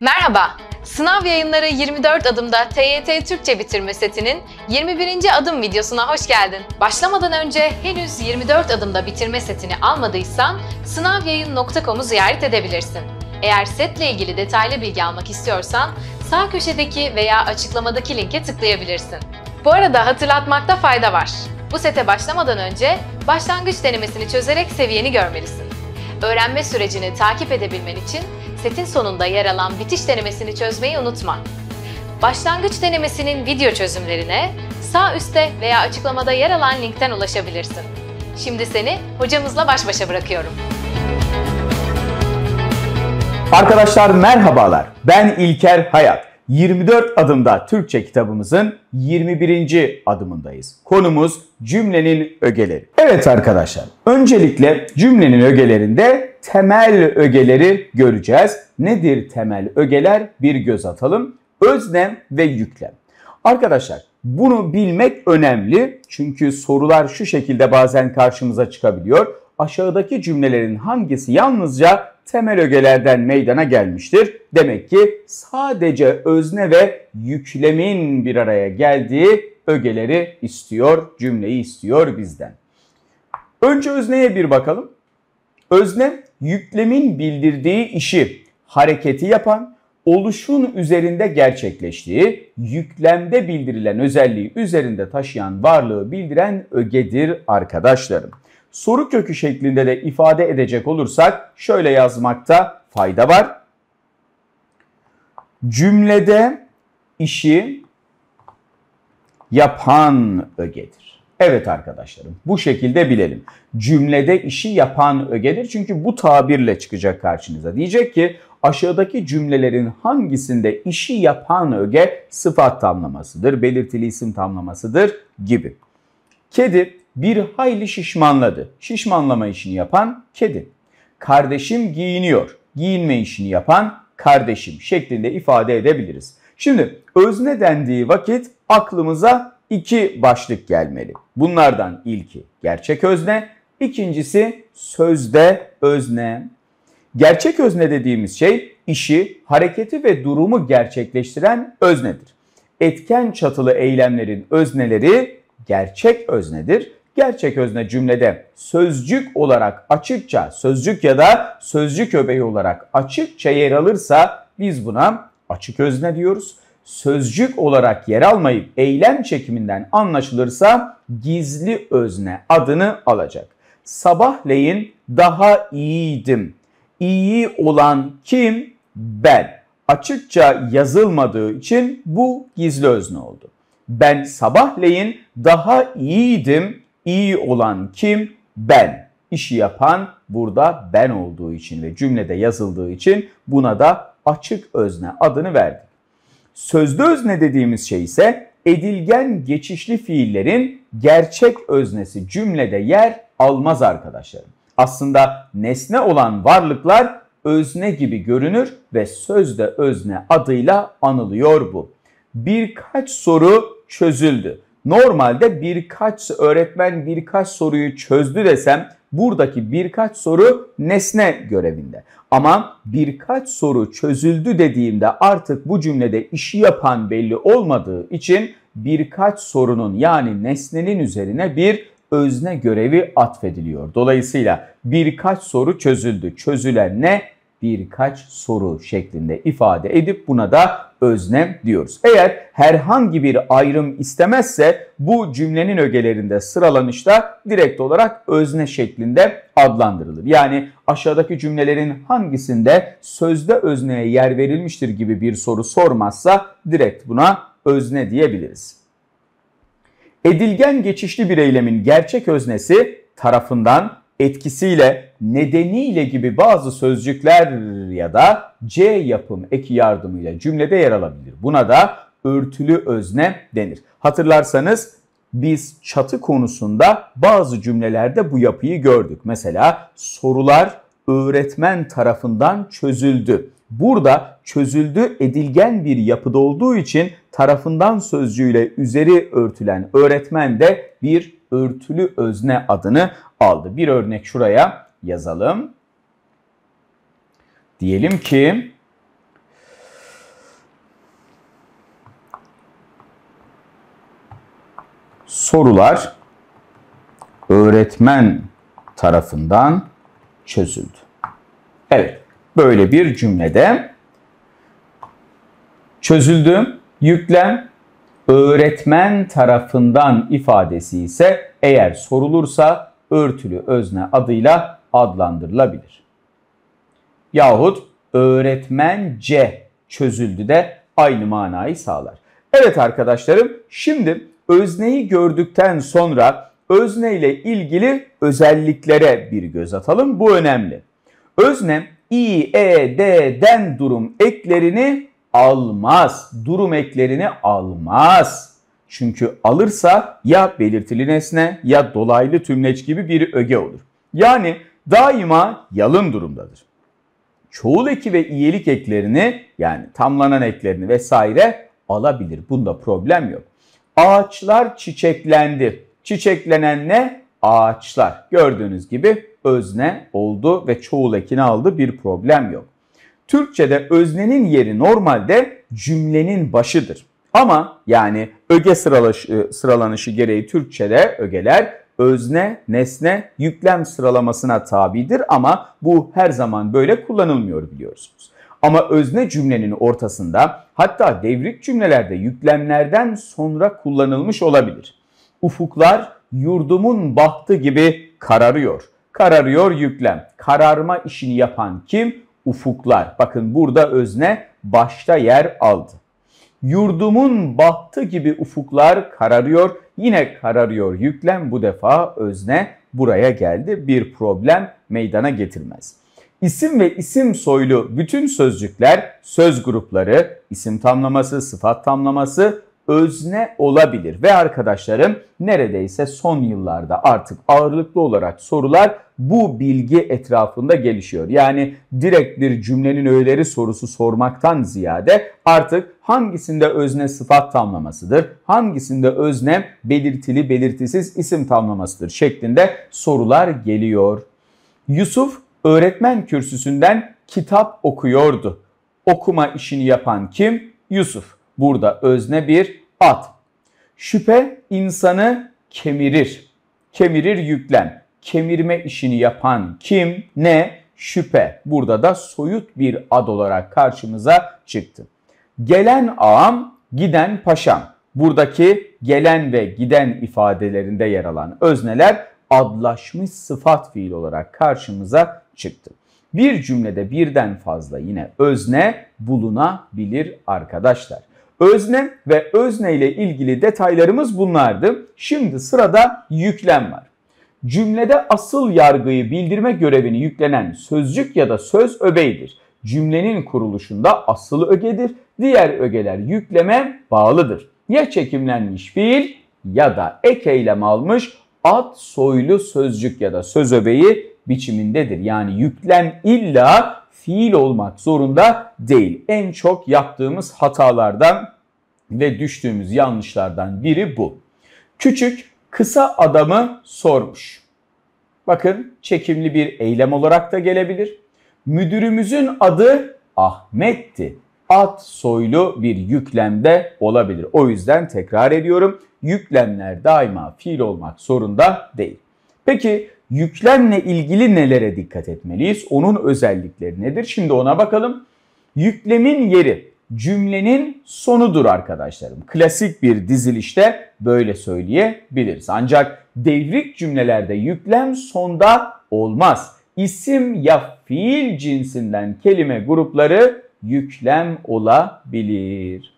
Merhaba, Sınav Yayınları 24 adımda TYT Türkçe bitirme setinin 21. adım videosuna hoş geldin. Başlamadan önce henüz 24 adımda bitirme setini almadıysan sınavyayın.com'u ziyaret edebilirsin. Eğer setle ilgili detaylı bilgi almak istiyorsan sağ köşedeki veya açıklamadaki linke tıklayabilirsin. Bu arada hatırlatmakta fayda var. Bu sete başlamadan önce başlangıç denemesini çözerek seviyeni görmelisin. Öğrenme sürecini takip edebilmen için setin sonunda yer alan bitiş denemesini çözmeyi unutma. Başlangıç denemesinin video çözümlerine sağ üstte veya açıklamada yer alan linkten ulaşabilirsin. Şimdi seni hocamızla baş başa bırakıyorum. Arkadaşlar merhabalar. Ben İlker Hayat. 24 adımda Türkçe kitabımızın 21. adımındayız. Konumuz cümlenin ögeleri. Evet arkadaşlar, öncelikle cümlenin ögelerinde temel ögeleri göreceğiz. Nedir temel ögeler? Bir göz atalım. Öznem ve yüklem. Arkadaşlar bunu bilmek önemli çünkü sorular şu şekilde bazen karşımıza çıkabiliyor. Aşağıdaki cümlelerin hangisi yalnızca temel ögelerden meydana gelmiştir. Demek ki sadece özne ve yüklemin bir araya geldiği ögeleri istiyor, cümleyi istiyor bizden. Önce özneye bir bakalım. Özne yüklemin bildirdiği işi, hareketi yapan, oluşun üzerinde gerçekleştiği, yüklemde bildirilen özelliği üzerinde taşıyan varlığı bildiren ögedir arkadaşlarım soru kökü şeklinde de ifade edecek olursak şöyle yazmakta fayda var. Cümlede işi yapan ögedir. Evet arkadaşlarım bu şekilde bilelim. Cümlede işi yapan ögedir çünkü bu tabirle çıkacak karşınıza. Diyecek ki aşağıdaki cümlelerin hangisinde işi yapan öge sıfat tamlamasıdır, belirtili isim tamlamasıdır gibi. Kedi bir hayli şişmanladı. Şişmanlama işini yapan kedi. Kardeşim giyiniyor. Giyinme işini yapan kardeşim şeklinde ifade edebiliriz. Şimdi özne dendiği vakit aklımıza iki başlık gelmeli. Bunlardan ilki gerçek özne, ikincisi sözde özne. Gerçek özne dediğimiz şey işi, hareketi ve durumu gerçekleştiren öznedir. Etken çatılı eylemlerin özneleri gerçek öznedir gerçek özne cümlede sözcük olarak açıkça, sözcük ya da sözcük öbeği olarak açıkça yer alırsa biz buna açık özne diyoruz. Sözcük olarak yer almayıp eylem çekiminden anlaşılırsa gizli özne adını alacak. Sabahleyin daha iyiydim. İyi olan kim? Ben. Açıkça yazılmadığı için bu gizli özne oldu. Ben sabahleyin daha iyiydim iyi olan kim? Ben. İşi yapan burada ben olduğu için ve cümlede yazıldığı için buna da açık özne adını verdik. Sözlü özne dediğimiz şey ise edilgen geçişli fiillerin gerçek öznesi cümlede yer almaz arkadaşlarım. Aslında nesne olan varlıklar özne gibi görünür ve sözde özne adıyla anılıyor bu. Birkaç soru çözüldü. Normalde birkaç öğretmen birkaç soruyu çözdü desem buradaki birkaç soru nesne görevinde. Ama birkaç soru çözüldü dediğimde artık bu cümlede işi yapan belli olmadığı için birkaç sorunun yani nesnenin üzerine bir özne görevi atfediliyor. Dolayısıyla birkaç soru çözüldü. Çözülen ne? birkaç soru şeklinde ifade edip buna da öznem diyoruz. Eğer herhangi bir ayrım istemezse bu cümlenin ögelerinde sıralanışta direkt olarak özne şeklinde adlandırılır. Yani aşağıdaki cümlelerin hangisinde sözde özneye yer verilmiştir gibi bir soru sormazsa direkt buna özne diyebiliriz. Edilgen geçişli bir eylemin gerçek öznesi tarafından etkisiyle, nedeniyle gibi bazı sözcükler ya da C yapım eki yardımıyla cümlede yer alabilir. Buna da örtülü özne denir. Hatırlarsanız biz çatı konusunda bazı cümlelerde bu yapıyı gördük. Mesela sorular öğretmen tarafından çözüldü. Burada çözüldü edilgen bir yapıda olduğu için tarafından sözcüğüyle üzeri örtülen öğretmen de bir örtülü özne adını aldı. Bir örnek şuraya yazalım. Diyelim ki sorular öğretmen tarafından çözüldü. Evet, böyle bir cümlede çözüldü. Yüklem Öğretmen tarafından ifadesi ise eğer sorulursa örtülü özne adıyla adlandırılabilir. Yahut öğretmence çözüldü de aynı manayı sağlar. Evet arkadaşlarım şimdi özneyi gördükten sonra özne ile ilgili özelliklere bir göz atalım. Bu önemli. Özne i, e, d den durum eklerini almaz. Durum eklerini almaz. Çünkü alırsa ya belirtili nesne ya dolaylı tümleç gibi bir öge olur. Yani daima yalın durumdadır. Çoğul eki ve iyelik eklerini yani tamlanan eklerini vesaire alabilir. Bunda problem yok. Ağaçlar çiçeklendi. Çiçeklenen ne? Ağaçlar. Gördüğünüz gibi özne oldu ve çoğul ekini aldı bir problem yok. Türkçe'de öznenin yeri normalde cümlenin başıdır. Ama yani öge sıralaşı, e, sıralanışı gereği Türkçe'de ögeler özne, nesne, yüklem sıralamasına tabidir ama bu her zaman böyle kullanılmıyor biliyorsunuz. Ama özne cümlenin ortasında hatta devrik cümlelerde yüklemlerden sonra kullanılmış olabilir. Ufuklar yurdumun bahtı gibi kararıyor. Kararıyor yüklem. Kararma işini yapan kim? ufuklar. Bakın burada özne başta yer aldı. Yurdumun battı gibi ufuklar kararıyor. Yine kararıyor yüklem bu defa özne buraya geldi. Bir problem meydana getirmez. İsim ve isim soylu bütün sözcükler, söz grupları, isim tamlaması, sıfat tamlaması özne olabilir. Ve arkadaşlarım neredeyse son yıllarda artık ağırlıklı olarak sorular bu bilgi etrafında gelişiyor. Yani direkt bir cümlenin öğeleri sorusu sormaktan ziyade artık hangisinde özne sıfat tamlamasıdır, hangisinde özne belirtili belirtisiz isim tamlamasıdır şeklinde sorular geliyor. Yusuf öğretmen kürsüsünden kitap okuyordu. Okuma işini yapan kim? Yusuf. Burada özne bir at. Şüphe insanı kemirir. Kemirir yüklem. Kemirme işini yapan kim? Ne? Şüphe. Burada da soyut bir ad olarak karşımıza çıktı. Gelen ağam, giden paşam. Buradaki gelen ve giden ifadelerinde yer alan özneler adlaşmış sıfat fiil olarak karşımıza çıktı. Bir cümlede birden fazla yine özne bulunabilir arkadaşlar. Özne ve özne ile ilgili detaylarımız bunlardı. Şimdi sırada yüklem var. Cümlede asıl yargıyı bildirme görevini yüklenen sözcük ya da söz öbeğidir. Cümlenin kuruluşunda asıl ögedir. Diğer ögeler yükleme bağlıdır. Ya çekimlenmiş fiil ya da ek eylem almış ad soylu sözcük ya da söz öbeği biçimindedir. Yani yüklem illa fiil olmak zorunda değil. En çok yaptığımız hatalardan ve düştüğümüz yanlışlardan biri bu. Küçük kısa adamı sormuş. Bakın çekimli bir eylem olarak da gelebilir. Müdürümüzün adı Ahmet'ti. Ad soylu bir yüklemde olabilir. O yüzden tekrar ediyorum. Yüklemler daima fiil olmak zorunda değil. Peki Yüklemle ilgili nelere dikkat etmeliyiz? Onun özellikleri nedir? Şimdi ona bakalım. Yüklemin yeri cümlenin sonudur arkadaşlarım. Klasik bir dizilişte böyle söyleyebiliriz. Ancak devrik cümlelerde yüklem sonda olmaz. İsim ya fiil cinsinden kelime grupları yüklem olabilir.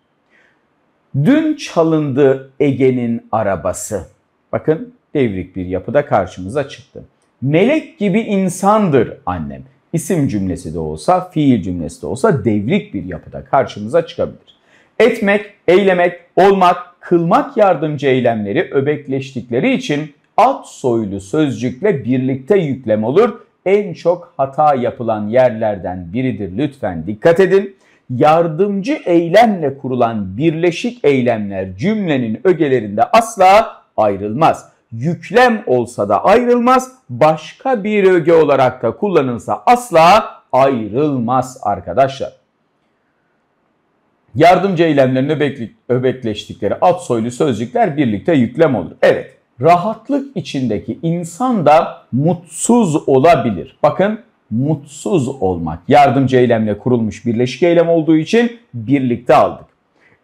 Dün çalındı Ege'nin arabası. Bakın devrik bir yapıda karşımıza çıktı. Melek gibi insandır annem. İsim cümlesi de olsa, fiil cümlesi de olsa devrik bir yapıda karşımıza çıkabilir. Etmek, eylemek, olmak, kılmak yardımcı eylemleri öbekleştikleri için at soylu sözcükle birlikte yüklem olur. En çok hata yapılan yerlerden biridir lütfen dikkat edin. Yardımcı eylemle kurulan birleşik eylemler cümlenin ögelerinde asla ayrılmaz yüklem olsa da ayrılmaz, başka bir öge olarak da kullanılsa asla ayrılmaz arkadaşlar. Yardımcı eylemlerini öbekleştikleri at soylu sözcükler birlikte yüklem olur. Evet, rahatlık içindeki insan da mutsuz olabilir. Bakın mutsuz olmak yardımcı eylemle kurulmuş birleşik eylem olduğu için birlikte aldık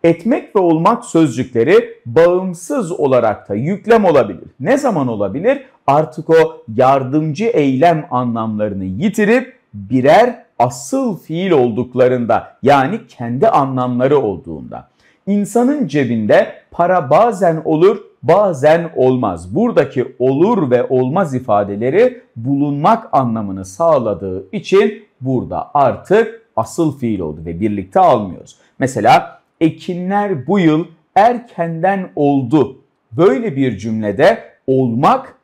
etmek ve olmak sözcükleri bağımsız olarak da yüklem olabilir. Ne zaman olabilir? Artık o yardımcı eylem anlamlarını yitirip birer asıl fiil olduklarında yani kendi anlamları olduğunda. İnsanın cebinde para bazen olur bazen olmaz. Buradaki olur ve olmaz ifadeleri bulunmak anlamını sağladığı için burada artık asıl fiil oldu ve birlikte almıyoruz. Mesela ekinler bu yıl erkenden oldu. Böyle bir cümlede olmak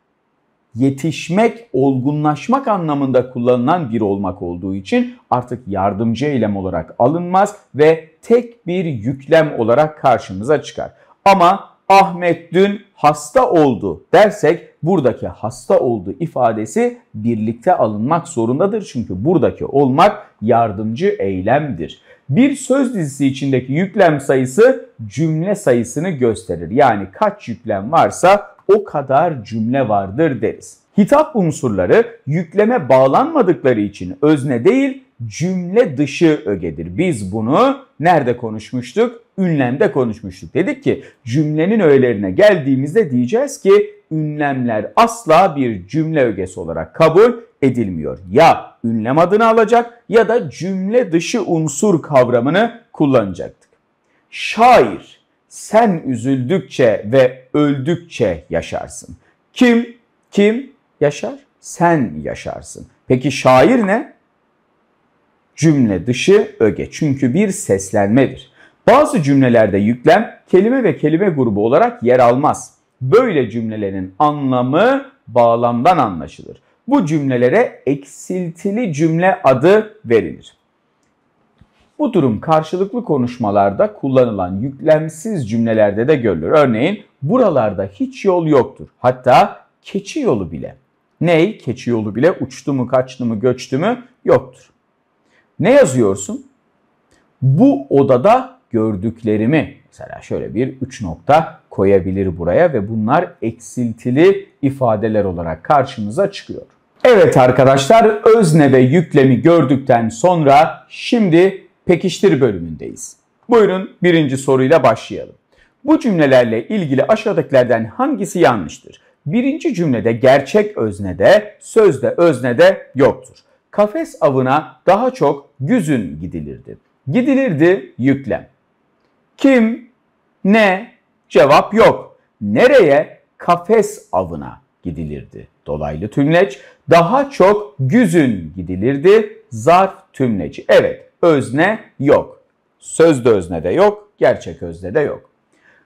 yetişmek, olgunlaşmak anlamında kullanılan bir olmak olduğu için artık yardımcı eylem olarak alınmaz ve tek bir yüklem olarak karşımıza çıkar. Ama Ahmet dün hasta oldu dersek buradaki hasta oldu ifadesi birlikte alınmak zorundadır. Çünkü buradaki olmak yardımcı eylemdir. Bir söz dizisi içindeki yüklem sayısı cümle sayısını gösterir. Yani kaç yüklem varsa o kadar cümle vardır deriz. Hitap unsurları yükleme bağlanmadıkları için özne değil cümle dışı ögedir. Biz bunu nerede konuşmuştuk? Ünlemde konuşmuştuk. Dedik ki cümlenin öğelerine geldiğimizde diyeceğiz ki ünlemler asla bir cümle ögesi olarak kabul edilmiyor. Ya ünlem adını alacak ya da cümle dışı unsur kavramını kullanacaktık. Şair, sen üzüldükçe ve öldükçe yaşarsın. Kim? Kim yaşar? Sen yaşarsın. Peki şair ne? Cümle dışı öge. Çünkü bir seslenmedir. Bazı cümlelerde yüklem kelime ve kelime grubu olarak yer almaz. Böyle cümlelerin anlamı bağlamdan anlaşılır. Bu cümlelere eksiltili cümle adı verilir. Bu durum karşılıklı konuşmalarda kullanılan yüklemsiz cümlelerde de görülür. Örneğin buralarda hiç yol yoktur. Hatta keçi yolu bile. Ney? Keçi yolu bile uçtu mu, kaçtı mı, göçtü mü? Yoktur. Ne yazıyorsun? Bu odada gördüklerimi. Mesela şöyle bir 3 nokta koyabilir buraya ve bunlar eksiltili ifadeler olarak karşımıza çıkıyor. Evet arkadaşlar özne ve yüklemi gördükten sonra şimdi pekiştir bölümündeyiz. Buyurun birinci soruyla başlayalım. Bu cümlelerle ilgili aşağıdakilerden hangisi yanlıştır? Birinci cümlede gerçek öznede, sözde öznede yoktur. Kafes avına daha çok güzün gidilirdi. Gidilirdi yüklem. Kim, ne, Cevap yok. Nereye? Kafes avına gidilirdi. Dolaylı tümleç daha çok güzün gidilirdi. Zarf tümleci. Evet özne yok. Sözde özne de yok, gerçek özne de yok.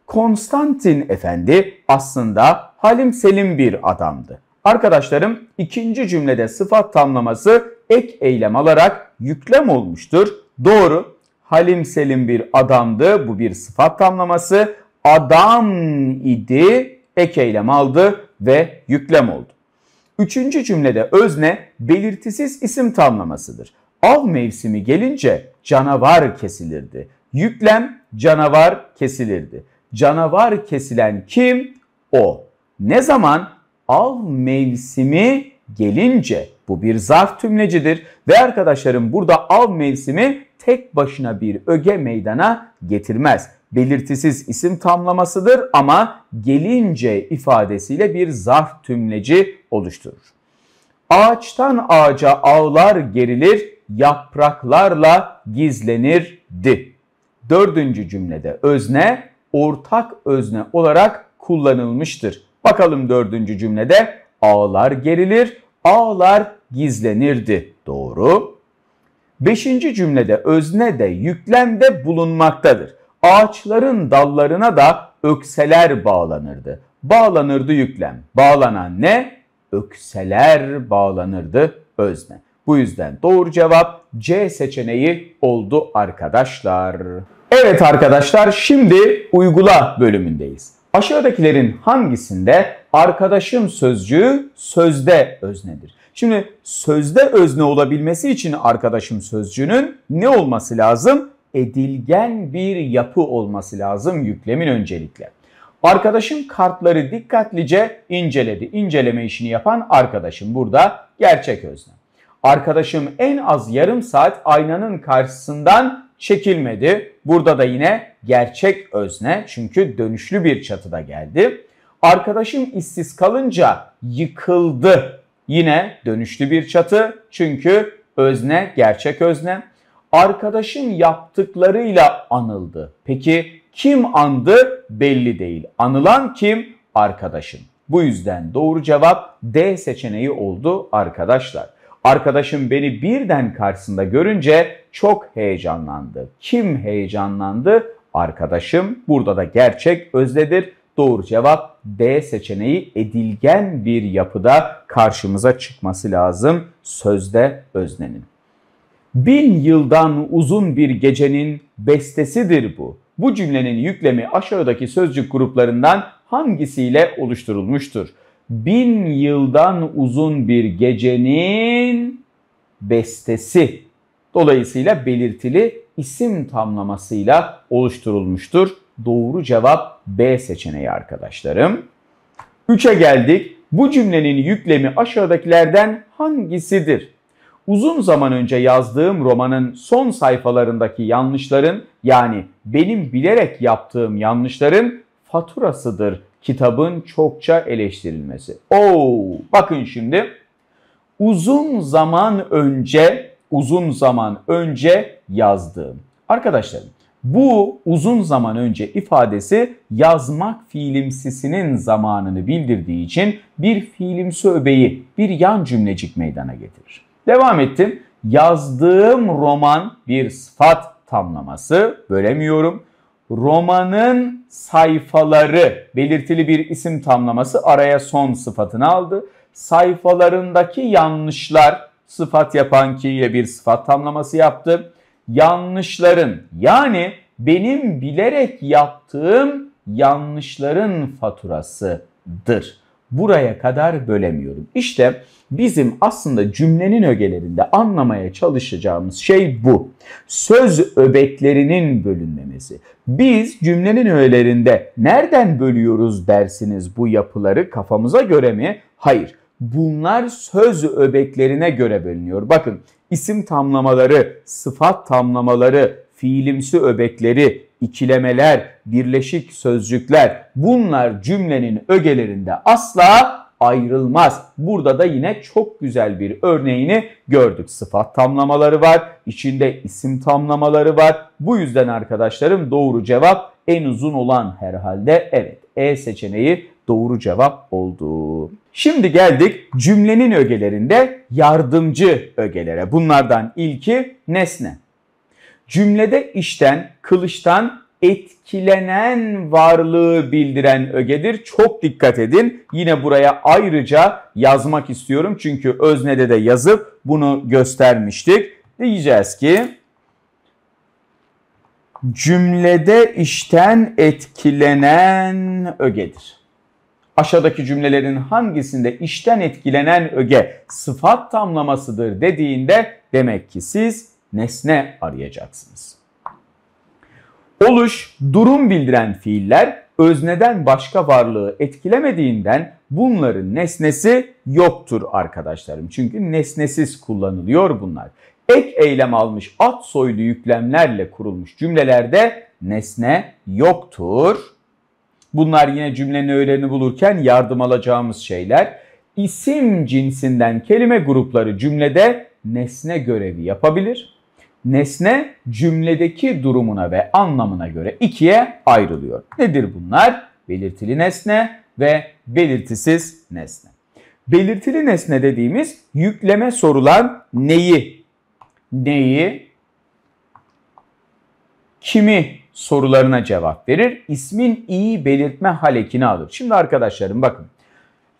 Konstantin Efendi aslında Halim Selim bir adamdı. Arkadaşlarım ikinci cümlede sıfat tamlaması ek eylem alarak yüklem olmuştur. Doğru. Halim Selim bir adamdı. Bu bir sıfat tamlaması adam idi, ek eylem aldı ve yüklem oldu. Üçüncü cümlede özne belirtisiz isim tamlamasıdır. Av mevsimi gelince canavar kesilirdi. Yüklem canavar kesilirdi. Canavar kesilen kim? O. Ne zaman? Av mevsimi gelince. Bu bir zarf tümlecidir ve arkadaşlarım burada av mevsimi tek başına bir öge meydana getirmez belirtisiz isim tamlamasıdır ama gelince ifadesiyle bir zarf tümleci oluşturur. Ağaçtan ağaca ağlar gerilir, yapraklarla gizlenirdi. Dördüncü cümlede özne ortak özne olarak kullanılmıştır. Bakalım dördüncü cümlede ağlar gerilir, ağlar gizlenirdi. Doğru. Beşinci cümlede özne de yüklemde bulunmaktadır ağaçların dallarına da ökseler bağlanırdı. Bağlanırdı yüklem. Bağlanan ne? Ökseler bağlanırdı özne. Bu yüzden doğru cevap C seçeneği oldu arkadaşlar. Evet arkadaşlar şimdi uygula bölümündeyiz. Aşağıdakilerin hangisinde arkadaşım sözcüğü sözde öznedir? Şimdi sözde özne olabilmesi için arkadaşım sözcüğünün ne olması lazım? edilgen bir yapı olması lazım yüklemin öncelikle. Arkadaşım kartları dikkatlice inceledi. İnceleme işini yapan arkadaşım burada gerçek özne. Arkadaşım en az yarım saat aynanın karşısından çekilmedi. Burada da yine gerçek özne çünkü dönüşlü bir çatıda geldi. Arkadaşım işsiz kalınca yıkıldı. Yine dönüşlü bir çatı çünkü özne gerçek özne arkadaşın yaptıklarıyla anıldı. Peki kim andı belli değil. Anılan kim? Arkadaşın. Bu yüzden doğru cevap D seçeneği oldu arkadaşlar. Arkadaşım beni birden karşısında görünce çok heyecanlandı. Kim heyecanlandı? Arkadaşım. Burada da gerçek özledir. Doğru cevap D seçeneği edilgen bir yapıda karşımıza çıkması lazım sözde öznenin. Bin yıldan uzun bir gecenin bestesidir bu. Bu cümlenin yüklemi aşağıdaki sözcük gruplarından hangisiyle oluşturulmuştur? Bin yıldan uzun bir gecenin bestesi. Dolayısıyla belirtili isim tamlamasıyla oluşturulmuştur. Doğru cevap B seçeneği arkadaşlarım. 3'e geldik. Bu cümlenin yüklemi aşağıdakilerden hangisidir? uzun zaman önce yazdığım romanın son sayfalarındaki yanlışların yani benim bilerek yaptığım yanlışların faturasıdır kitabın çokça eleştirilmesi. Oo, bakın şimdi uzun zaman önce uzun zaman önce yazdığım. Arkadaşlarım bu uzun zaman önce ifadesi yazmak fiilimsisinin zamanını bildirdiği için bir fiilimsi öbeği, bir yan cümlecik meydana getirir. Devam ettim. Yazdığım roman bir sıfat tamlaması. Bölemiyorum. Romanın sayfaları belirtili bir isim tamlaması araya son sıfatını aldı. Sayfalarındaki yanlışlar sıfat yapan ki bir sıfat tamlaması yaptı. Yanlışların yani benim bilerek yaptığım yanlışların faturasıdır buraya kadar bölemiyorum. İşte bizim aslında cümlenin ögelerinde anlamaya çalışacağımız şey bu. Söz öbeklerinin bölünmemesi. Biz cümlenin öğelerinde nereden bölüyoruz dersiniz bu yapıları kafamıza göre mi? Hayır. Bunlar söz öbeklerine göre bölünüyor. Bakın isim tamlamaları, sıfat tamlamaları, fiilimsi öbekleri, ikilemeler, birleşik sözcükler bunlar cümlenin ögelerinde asla ayrılmaz. Burada da yine çok güzel bir örneğini gördük. Sıfat tamlamaları var, içinde isim tamlamaları var. Bu yüzden arkadaşlarım doğru cevap en uzun olan herhalde evet. E seçeneği doğru cevap oldu. Şimdi geldik cümlenin ögelerinde yardımcı ögelere. Bunlardan ilki nesne cümlede işten, kılıçtan etkilenen varlığı bildiren ögedir. Çok dikkat edin. Yine buraya ayrıca yazmak istiyorum. Çünkü öznede de yazıp bunu göstermiştik. Diyeceğiz ki cümlede işten etkilenen ögedir. Aşağıdaki cümlelerin hangisinde işten etkilenen öge sıfat tamlamasıdır dediğinde demek ki siz nesne arayacaksınız. Oluş, durum bildiren fiiller özneden başka varlığı etkilemediğinden bunların nesnesi yoktur arkadaşlarım. Çünkü nesnesiz kullanılıyor bunlar. Ek eylem almış at soylu yüklemlerle kurulmuş cümlelerde nesne yoktur. Bunlar yine cümlenin öğelerini bulurken yardım alacağımız şeyler. İsim cinsinden kelime grupları cümlede nesne görevi yapabilir nesne cümledeki durumuna ve anlamına göre ikiye ayrılıyor. Nedir bunlar? Belirtili nesne ve belirtisiz nesne. Belirtili nesne dediğimiz yükleme sorulan neyi, neyi, kimi sorularına cevap verir. İsmin iyi belirtme halekini alır. Şimdi arkadaşlarım bakın.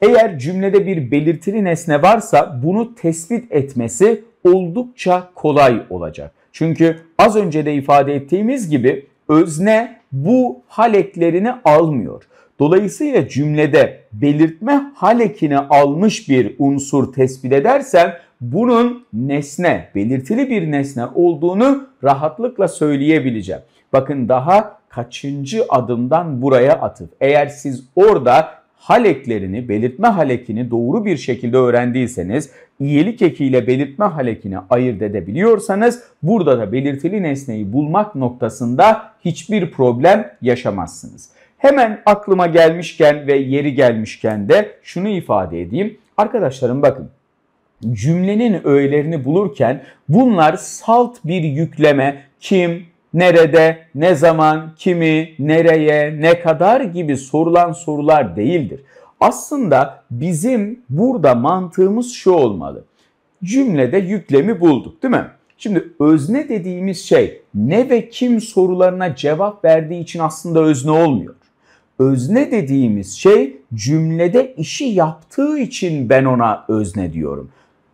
Eğer cümlede bir belirtili nesne varsa bunu tespit etmesi oldukça kolay olacak. Çünkü az önce de ifade ettiğimiz gibi özne bu hal almıyor. Dolayısıyla cümlede belirtme hal almış bir unsur tespit edersen bunun nesne, belirtili bir nesne olduğunu rahatlıkla söyleyebileceğim. Bakın daha kaçıncı adımdan buraya atıp eğer siz orada haleklerini, belirtme halekini doğru bir şekilde öğrendiyseniz, iyilik ekiyle belirtme halekini ayırt edebiliyorsanız burada da belirtili nesneyi bulmak noktasında hiçbir problem yaşamazsınız. Hemen aklıma gelmişken ve yeri gelmişken de şunu ifade edeyim. Arkadaşlarım bakın cümlenin öğelerini bulurken bunlar salt bir yükleme kim, nerede, ne zaman, kimi, nereye, ne kadar gibi sorulan sorular değildir. Aslında bizim burada mantığımız şu olmalı. Cümlede yüklemi bulduk değil mi? Şimdi özne dediğimiz şey ne ve kim sorularına cevap verdiği için aslında özne olmuyor. Özne dediğimiz şey cümlede işi yaptığı için ben ona özne diyorum.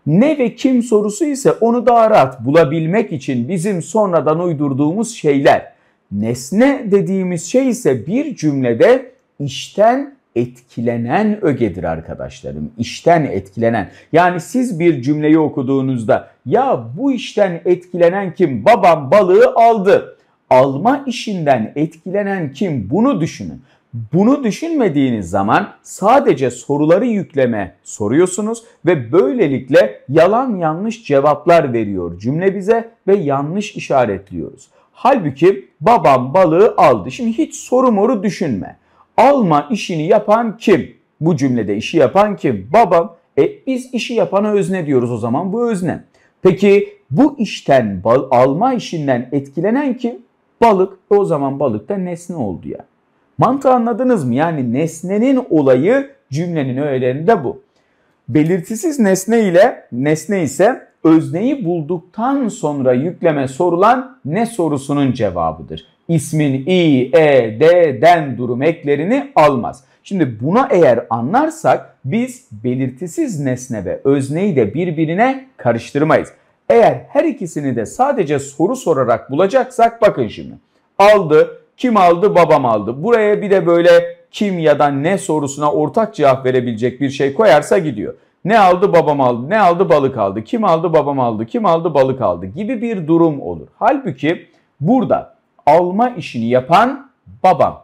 Ne ve kim sorusu ise onu daha rahat bulabilmek için bizim sonradan uydurduğumuz şeyler. Nesne dediğimiz şey ise bir cümlede işten etkilenen ögedir arkadaşlarım. İşten etkilenen. Yani siz bir cümleyi okuduğunuzda ya bu işten etkilenen kim? Babam balığı aldı. Alma işinden etkilenen kim? Bunu düşünün. Bunu düşünmediğiniz zaman sadece soruları yükleme soruyorsunuz ve böylelikle yalan yanlış cevaplar veriyor cümle bize ve yanlış işaretliyoruz. Halbuki babam balığı aldı. Şimdi hiç soru moru düşünme. Alma işini yapan kim? Bu cümlede işi yapan kim? Babam. E biz işi yapana özne diyoruz o zaman bu özne. Peki bu işten alma işinden etkilenen kim? Balık. E o zaman balık da nesne oldu ya. Yani. Mantığı anladınız mı? Yani nesnenin olayı cümlenin öğelerinde bu. Belirtisiz nesne ile nesne ise özneyi bulduktan sonra yükleme sorulan ne sorusunun cevabıdır. İsmin i, e, d, den durum eklerini almaz. Şimdi buna eğer anlarsak biz belirtisiz nesne ve özneyi de birbirine karıştırmayız. Eğer her ikisini de sadece soru sorarak bulacaksak bakın şimdi. Aldı, kim aldı? Babam aldı. Buraya bir de böyle kim ya da ne sorusuna ortak cevap verebilecek bir şey koyarsa gidiyor. Ne aldı babam aldı, ne aldı balık aldı, kim aldı babam aldı, kim aldı balık aldı gibi bir durum olur. Halbuki burada alma işini yapan babam.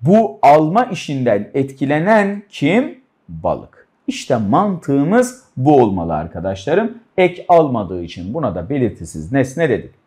Bu alma işinden etkilenen kim? Balık. İşte mantığımız bu olmalı arkadaşlarım. Ek almadığı için buna da belirtisiz nesne dedik.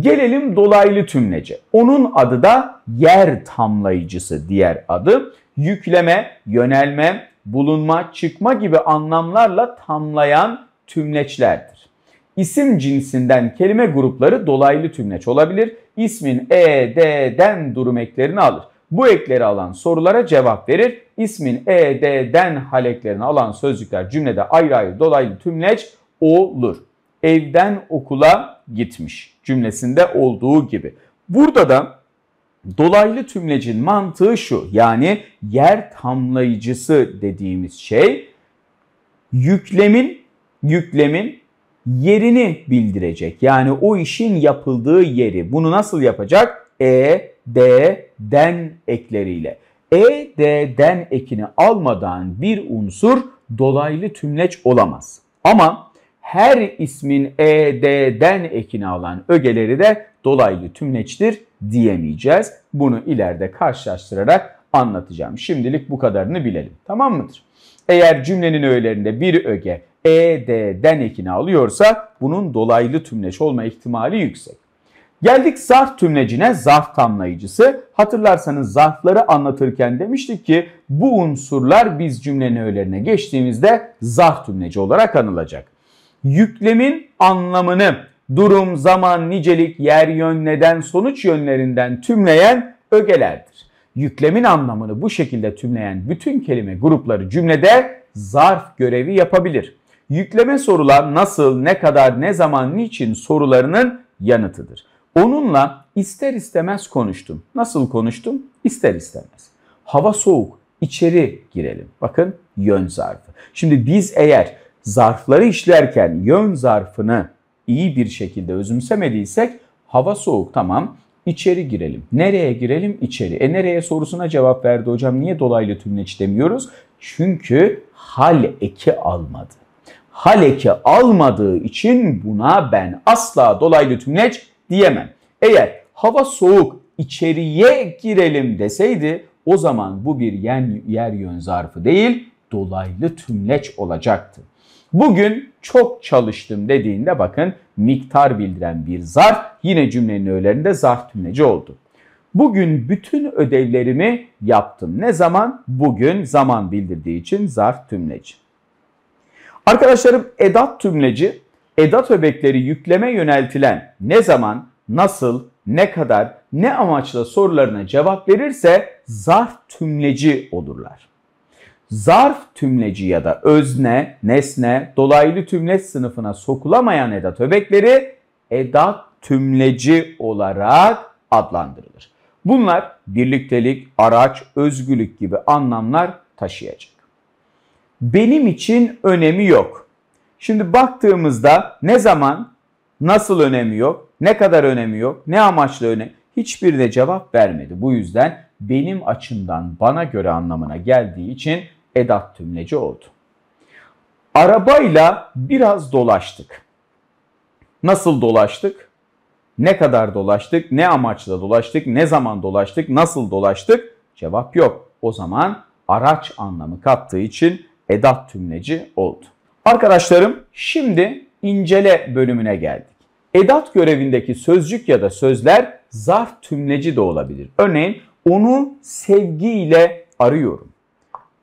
Gelelim dolaylı tümlece. Onun adı da yer tamlayıcısı diğer adı. Yükleme, yönelme, bulunma, çıkma gibi anlamlarla tamlayan tümleçlerdir. İsim cinsinden kelime grupları dolaylı tümleç olabilir. İsmin e, d, den durum eklerini alır. Bu ekleri alan sorulara cevap verir. İsmin e, d, den haleklerini alan sözcükler cümlede ayrı ayrı dolaylı tümleç olur. Evden okula gitmiş cümlesinde olduğu gibi. Burada da dolaylı tümlecin mantığı şu. Yani yer tamlayıcısı dediğimiz şey yüklemin yüklemin yerini bildirecek. Yani o işin yapıldığı yeri. Bunu nasıl yapacak? E, D, den ekleriyle. E, D, den ekini almadan bir unsur dolaylı tümleç olamaz. Ama her ismin ED'den ekini alan ögeleri de dolaylı tümleçtir diyemeyeceğiz. Bunu ileride karşılaştırarak anlatacağım. Şimdilik bu kadarını bilelim. Tamam mıdır? Eğer cümlenin öğelerinde bir öge ED'den ekini alıyorsa bunun dolaylı tümleç olma ihtimali yüksek. Geldik zarf tümlecine zarf tamlayıcısı. Hatırlarsanız zarfları anlatırken demiştik ki bu unsurlar biz cümlenin öğelerine geçtiğimizde zarf tümleci olarak anılacak yüklemin anlamını durum, zaman, nicelik, yer, yön, neden, sonuç yönlerinden tümleyen ögelerdir. Yüklemin anlamını bu şekilde tümleyen bütün kelime grupları cümlede zarf görevi yapabilir. Yükleme sorular nasıl, ne kadar, ne zaman, niçin sorularının yanıtıdır. Onunla ister istemez konuştum. Nasıl konuştum? İster istemez. Hava soğuk, içeri girelim. Bakın yön zarfı. Şimdi biz eğer zarfları işlerken yön zarfını iyi bir şekilde özümsemediysek hava soğuk tamam içeri girelim. Nereye girelim? İçeri. E nereye sorusuna cevap verdi hocam. Niye dolaylı tümleç demiyoruz? Çünkü hal eki almadı. Hal eki almadığı için buna ben asla dolaylı tümleç diyemem. Eğer hava soğuk içeriye girelim deseydi o zaman bu bir yer, yer yön zarfı değil dolaylı tümleç olacaktı. Bugün çok çalıştım dediğinde bakın miktar bildiren bir zarf yine cümlenin öğelerinde zarf tümleci oldu. Bugün bütün ödevlerimi yaptım. Ne zaman? Bugün zaman bildirdiği için zarf tümleci. Arkadaşlarım edat tümleci, edat öbekleri yükleme yöneltilen ne zaman, nasıl, ne kadar, ne amaçla sorularına cevap verirse zarf tümleci olurlar. Zarf tümleci ya da özne, nesne, dolaylı tümleç sınıfına sokulamayan edat öbekleri edat tümleci olarak adlandırılır. Bunlar birliktelik, araç, özgürlük gibi anlamlar taşıyacak. Benim için önemi yok. Şimdi baktığımızda ne zaman, nasıl önemi yok, ne kadar önemi yok, ne amaçla önemi de cevap vermedi. Bu yüzden benim açımdan bana göre anlamına geldiği için Edat Tümleci oldu. Arabayla biraz dolaştık. Nasıl dolaştık? Ne kadar dolaştık? Ne amaçla dolaştık? Ne zaman dolaştık? Nasıl dolaştık? Cevap yok. O zaman araç anlamı kattığı için edat tümleci oldu. Arkadaşlarım şimdi incele bölümüne geldik. Edat görevindeki sözcük ya da sözler zarf tümleci de olabilir. Örneğin onu sevgiyle arıyorum.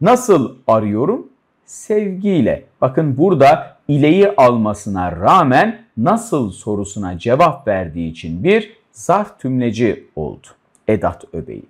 Nasıl arıyorum? Sevgiyle. Bakın burada ileyi almasına rağmen nasıl sorusuna cevap verdiği için bir zarf tümleci oldu. Edat öbeği.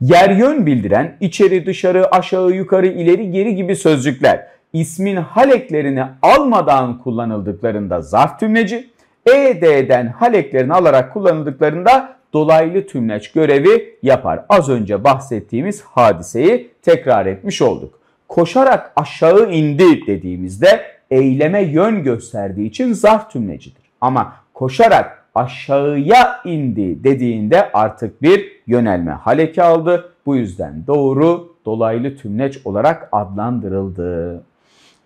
Yer yön bildiren içeri dışarı aşağı yukarı ileri geri gibi sözcükler ismin haleklerini almadan kullanıldıklarında zarf tümleci, ED'den haleklerini alarak kullanıldıklarında dolaylı tümleç görevi yapar. Az önce bahsettiğimiz hadiseyi tekrar etmiş olduk. Koşarak aşağı indi dediğimizde eyleme yön gösterdiği için zarf tümlecidir. Ama koşarak aşağıya indi dediğinde artık bir yönelme haleki aldı. Bu yüzden doğru dolaylı tümleç olarak adlandırıldı.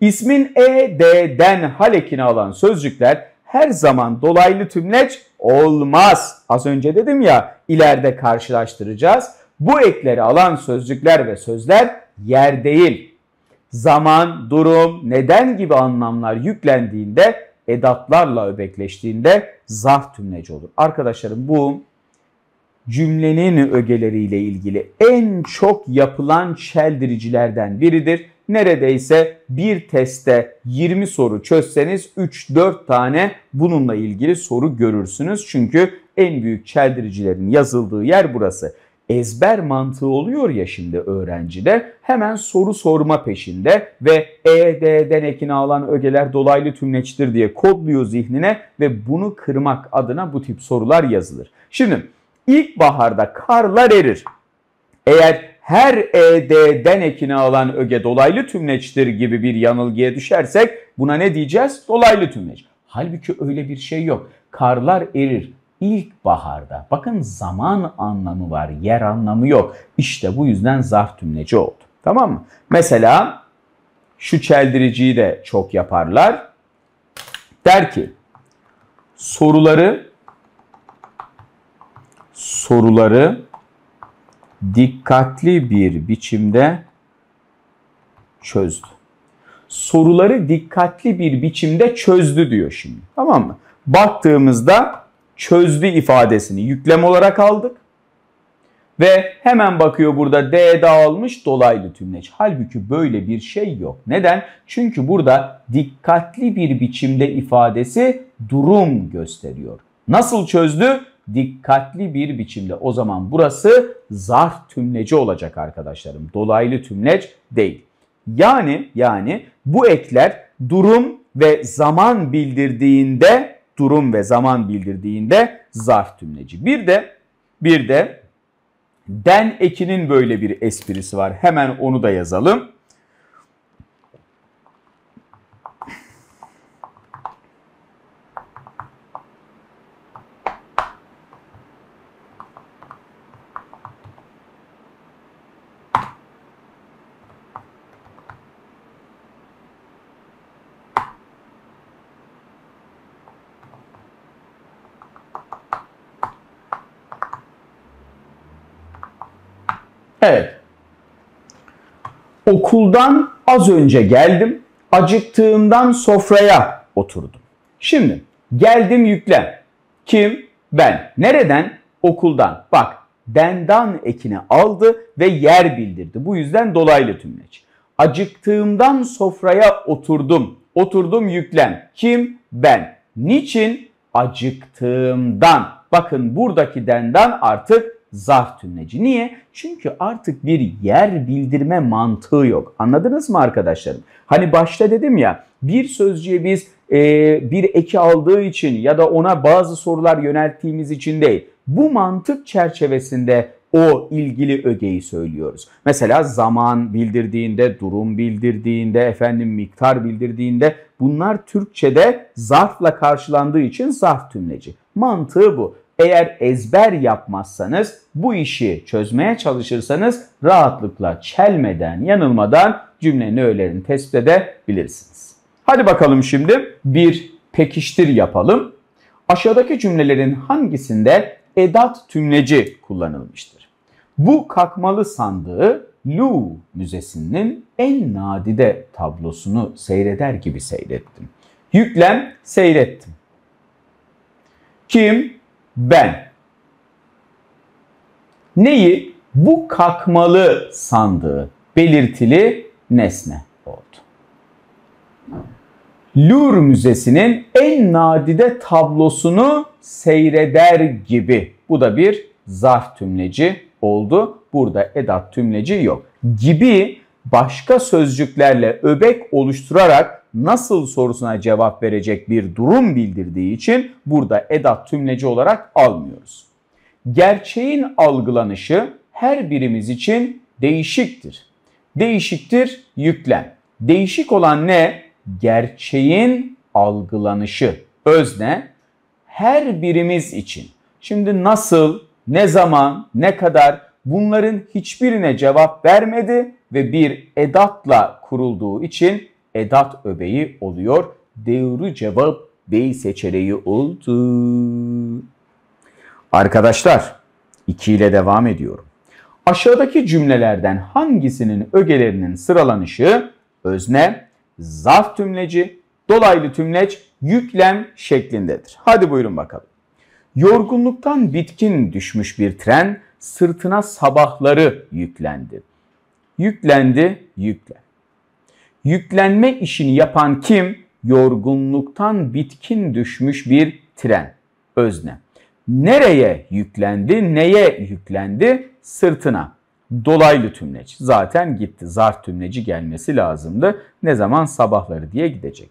İsmin ED'den halekini alan sözcükler her zaman dolaylı tümleç olmaz. Az önce dedim ya ileride karşılaştıracağız. Bu ekleri alan sözcükler ve sözler yer değil. Zaman, durum, neden gibi anlamlar yüklendiğinde edatlarla öbekleştiğinde zarf tümleci olur. Arkadaşlarım bu cümlenin ögeleriyle ilgili en çok yapılan çeldiricilerden biridir neredeyse bir teste 20 soru çözseniz 3-4 tane bununla ilgili soru görürsünüz. Çünkü en büyük çeldiricilerin yazıldığı yer burası. Ezber mantığı oluyor ya şimdi öğrencide hemen soru sorma peşinde ve ED'den ekine alan ögeler dolaylı tümleçtir diye kodluyor zihnine ve bunu kırmak adına bu tip sorular yazılır. Şimdi ilkbaharda karlar erir. Eğer her ED'den ekine alan öge dolaylı tümleçtir gibi bir yanılgıya düşersek buna ne diyeceğiz? Dolaylı tümleç. Halbuki öyle bir şey yok. Karlar erir ilkbaharda. Bakın zaman anlamı var, yer anlamı yok. İşte bu yüzden zarf tümleci oldu. Tamam mı? Mesela şu çeldiriciyi de çok yaparlar. Der ki soruları soruları dikkatli bir biçimde çözdü. Soruları dikkatli bir biçimde çözdü diyor şimdi. Tamam mı? Baktığımızda çözdü ifadesini yüklem olarak aldık. Ve hemen bakıyor burada D dağılmış dolaylı tümleç. Halbuki böyle bir şey yok. Neden? Çünkü burada dikkatli bir biçimde ifadesi durum gösteriyor. Nasıl çözdü? dikkatli bir biçimde. O zaman burası zarf tümleci olacak arkadaşlarım. Dolaylı tümleç değil. Yani yani bu ekler durum ve zaman bildirdiğinde durum ve zaman bildirdiğinde zarf tümleci. Bir de bir de den ekinin böyle bir esprisi var. Hemen onu da yazalım. Evet. Okuldan az önce geldim. Acıktığımdan sofraya oturdum. Şimdi geldim yüklem. Kim? Ben. Nereden? Okuldan. Bak dendan ekine aldı ve yer bildirdi. Bu yüzden dolaylı tümleç. Acıktığımdan sofraya oturdum. Oturdum yüklem. Kim? Ben. Niçin? Acıktığımdan. Bakın buradaki dendan artık zarf tümleci. Niye? Çünkü artık bir yer bildirme mantığı yok. Anladınız mı arkadaşlarım? Hani başta dedim ya bir sözcüğe biz e, bir eki aldığı için ya da ona bazı sorular yönelttiğimiz için değil. Bu mantık çerçevesinde o ilgili ögeyi söylüyoruz. Mesela zaman bildirdiğinde, durum bildirdiğinde, efendim miktar bildirdiğinde bunlar Türkçe'de zarfla karşılandığı için zarf tümleci. Mantığı bu. Eğer ezber yapmazsanız, bu işi çözmeye çalışırsanız rahatlıkla çelmeden, yanılmadan cümlenin öğelerini tespit edebilirsiniz. Hadi bakalım şimdi bir pekiştir yapalım. Aşağıdaki cümlelerin hangisinde edat tümleci kullanılmıştır? Bu kalkmalı sandığı Louvre Müzesi'nin en nadide tablosunu seyreder gibi seyrettim. Yüklem seyrettim. Kim ben. Neyi? Bu kalkmalı sandığı belirtili nesne oldu. Louvre Müzesi'nin en nadide tablosunu seyreder gibi. Bu da bir zarf tümleci oldu. Burada edat tümleci yok. Gibi başka sözcüklerle öbek oluşturarak nasıl sorusuna cevap verecek bir durum bildirdiği için burada edat tümleci olarak almıyoruz. Gerçeğin algılanışı her birimiz için değişiktir. Değişiktir yüklem. Değişik olan ne? Gerçeğin algılanışı. Özne her birimiz için. Şimdi nasıl, ne zaman, ne kadar bunların hiçbirine cevap vermedi ve bir edatla kurulduğu için edat öbeği oluyor. Doğru cevap B seçeneği oldu. Arkadaşlar 2 ile devam ediyorum. Aşağıdaki cümlelerden hangisinin ögelerinin sıralanışı özne, zarf tümleci, dolaylı tümleç, yüklem şeklindedir. Hadi buyurun bakalım. Yorgunluktan bitkin düşmüş bir tren sırtına sabahları yüklendi. Yüklendi, yüklen yüklenme işini yapan kim? Yorgunluktan bitkin düşmüş bir tren, özne. Nereye yüklendi, neye yüklendi? Sırtına. Dolaylı tümleç. Zaten gitti. Zarf tümleci gelmesi lazımdı. Ne zaman sabahları diye gidecek.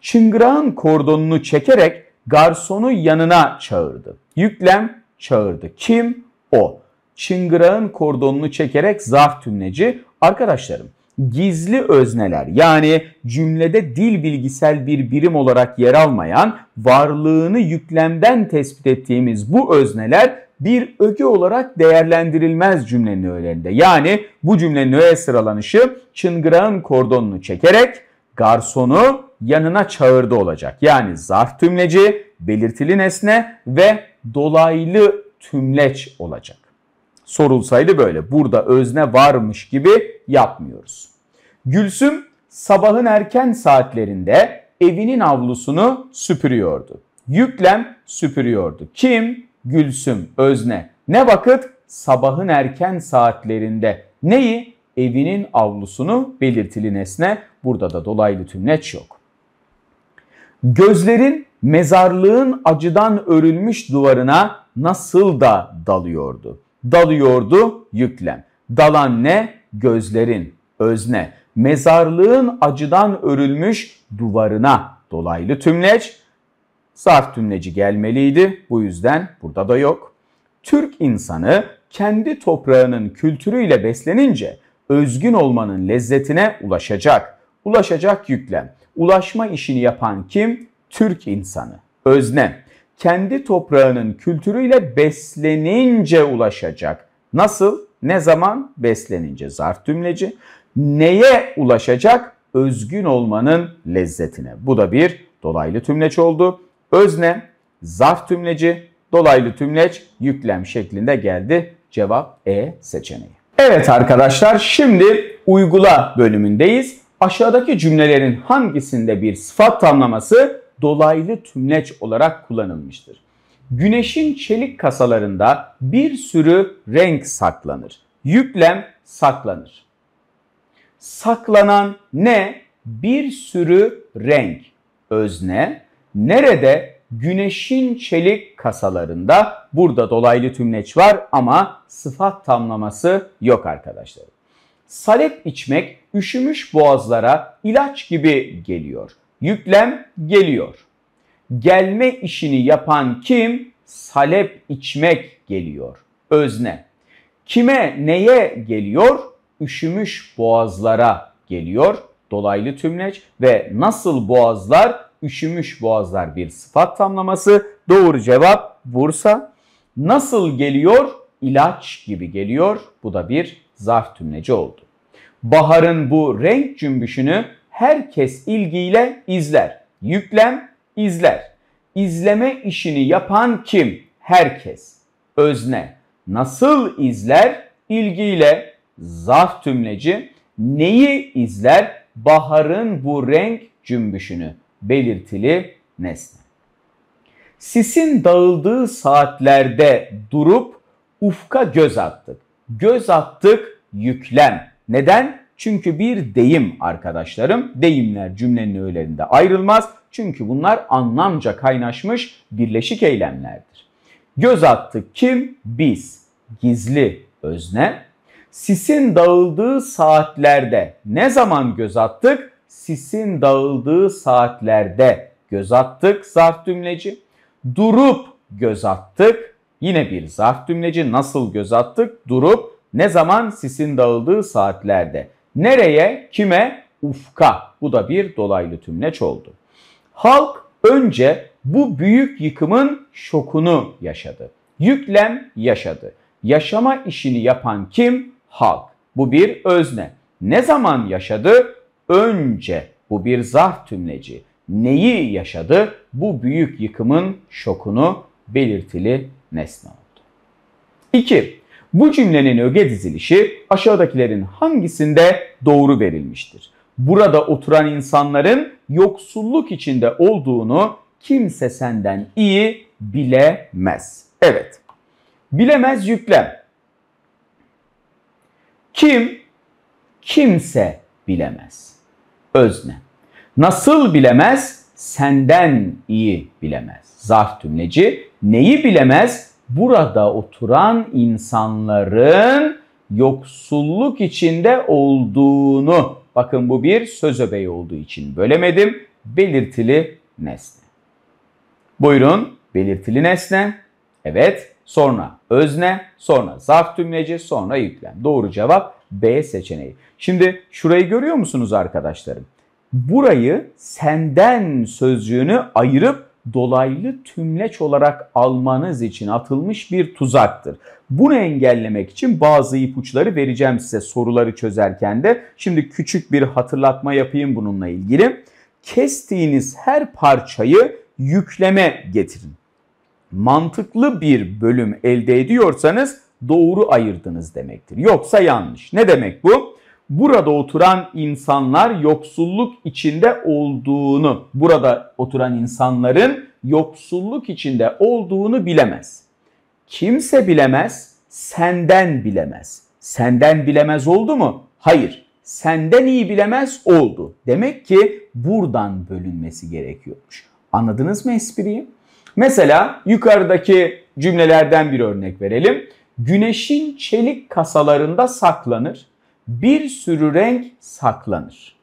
Çıngırağın kordonunu çekerek garsonu yanına çağırdı. Yüklem çağırdı. Kim? O. Çıngırağın kordonunu çekerek zarf tümleci. Arkadaşlarım gizli özneler yani cümlede dil bilgisel bir birim olarak yer almayan varlığını yüklemden tespit ettiğimiz bu özneler bir öge olarak değerlendirilmez cümlenin öğelerinde. Yani bu cümlenin öğe sıralanışı çıngırağın kordonunu çekerek garsonu yanına çağırdı olacak. Yani zarf tümleci, belirtili nesne ve dolaylı tümleç olacak. Sorulsaydı böyle burada özne varmış gibi yapmıyoruz. Gülsüm sabahın erken saatlerinde evinin avlusunu süpürüyordu. Yüklem süpürüyordu. Kim? Gülsüm, özne. Ne vakit? Sabahın erken saatlerinde. Neyi? Evinin avlusunu belirtili nesne. Burada da dolaylı tümleç yok. Gözlerin mezarlığın acıdan örülmüş duvarına nasıl da dalıyordu. Dalıyordu yüklem. Dalan ne? Gözlerin, özne mezarlığın acıdan örülmüş duvarına dolaylı tümleç zarf tümleci gelmeliydi. Bu yüzden burada da yok. Türk insanı kendi toprağının kültürüyle beslenince özgün olmanın lezzetine ulaşacak. Ulaşacak yüklem. Ulaşma işini yapan kim? Türk insanı. Özne. Kendi toprağının kültürüyle beslenince ulaşacak. Nasıl? Ne zaman? Beslenince. Zarf tümleci neye ulaşacak? Özgün olmanın lezzetine. Bu da bir dolaylı tümleç oldu. Özne, zarf tümleci, dolaylı tümleç, yüklem şeklinde geldi. Cevap E seçeneği. Evet arkadaşlar şimdi uygula bölümündeyiz. Aşağıdaki cümlelerin hangisinde bir sıfat tamlaması dolaylı tümleç olarak kullanılmıştır? Güneşin çelik kasalarında bir sürü renk saklanır. Yüklem saklanır saklanan ne? Bir sürü renk özne nerede? Güneşin çelik kasalarında burada dolaylı tümleç var ama sıfat tamlaması yok arkadaşlar. Salep içmek üşümüş boğazlara ilaç gibi geliyor. Yüklem geliyor. Gelme işini yapan kim? Salep içmek geliyor. Özne. Kime neye geliyor? üşümüş boğazlara geliyor. Dolaylı tümleç ve nasıl boğazlar? Üşümüş boğazlar bir sıfat tamlaması. Doğru cevap Bursa. Nasıl geliyor? İlaç gibi geliyor. Bu da bir zarf tümleci oldu. Baharın bu renk cümbüşünü herkes ilgiyle izler. Yüklem izler. İzleme işini yapan kim? Herkes. Özne. Nasıl izler? İlgiyle, zarf tümleci neyi izler? Baharın bu renk cümbüşünü belirtili nesne. Sisin dağıldığı saatlerde durup ufka göz attık. Göz attık yüklem. Neden? Çünkü bir deyim arkadaşlarım. Deyimler cümlenin öğelerinde ayrılmaz. Çünkü bunlar anlamca kaynaşmış birleşik eylemlerdir. Göz attık kim? Biz. Gizli özne. Sisin dağıldığı saatlerde ne zaman göz attık? Sisin dağıldığı saatlerde göz attık zarf dümleci. Durup göz attık. Yine bir zarf dümleci nasıl göz attık? Durup ne zaman sisin dağıldığı saatlerde. Nereye, kime? Ufka. Bu da bir dolaylı tümleç oldu. Halk önce bu büyük yıkımın şokunu yaşadı. Yüklem yaşadı. Yaşama işini yapan kim? halk. Bu bir özne. Ne zaman yaşadı? Önce. Bu bir zarf tümleci. Neyi yaşadı? Bu büyük yıkımın şokunu belirtili nesne oldu. 2. Bu cümlenin öge dizilişi aşağıdakilerin hangisinde doğru verilmiştir? Burada oturan insanların yoksulluk içinde olduğunu kimse senden iyi bilemez. Evet. Bilemez yüklem kim? Kimse bilemez. Özne. Nasıl bilemez? Senden iyi bilemez. Zarf tümleci neyi bilemez? Burada oturan insanların yoksulluk içinde olduğunu. Bakın bu bir söz öbeği olduğu için bölemedim. Belirtili nesne. Buyurun belirtili nesne. Evet sonra özne, sonra zarf tümleci, sonra yüklem. Doğru cevap B seçeneği. Şimdi şurayı görüyor musunuz arkadaşlarım? Burayı senden sözcüğünü ayırıp dolaylı tümleç olarak almanız için atılmış bir tuzaktır. Bunu engellemek için bazı ipuçları vereceğim size soruları çözerken de. Şimdi küçük bir hatırlatma yapayım bununla ilgili. Kestiğiniz her parçayı yükleme getirin mantıklı bir bölüm elde ediyorsanız doğru ayırdınız demektir. Yoksa yanlış. Ne demek bu? Burada oturan insanlar yoksulluk içinde olduğunu, burada oturan insanların yoksulluk içinde olduğunu bilemez. Kimse bilemez, senden bilemez. Senden bilemez oldu mu? Hayır. Senden iyi bilemez oldu. Demek ki buradan bölünmesi gerekiyormuş. Anladınız mı espriyi? Mesela yukarıdaki cümlelerden bir örnek verelim. Güneşin çelik kasalarında saklanır, bir sürü renk saklanır.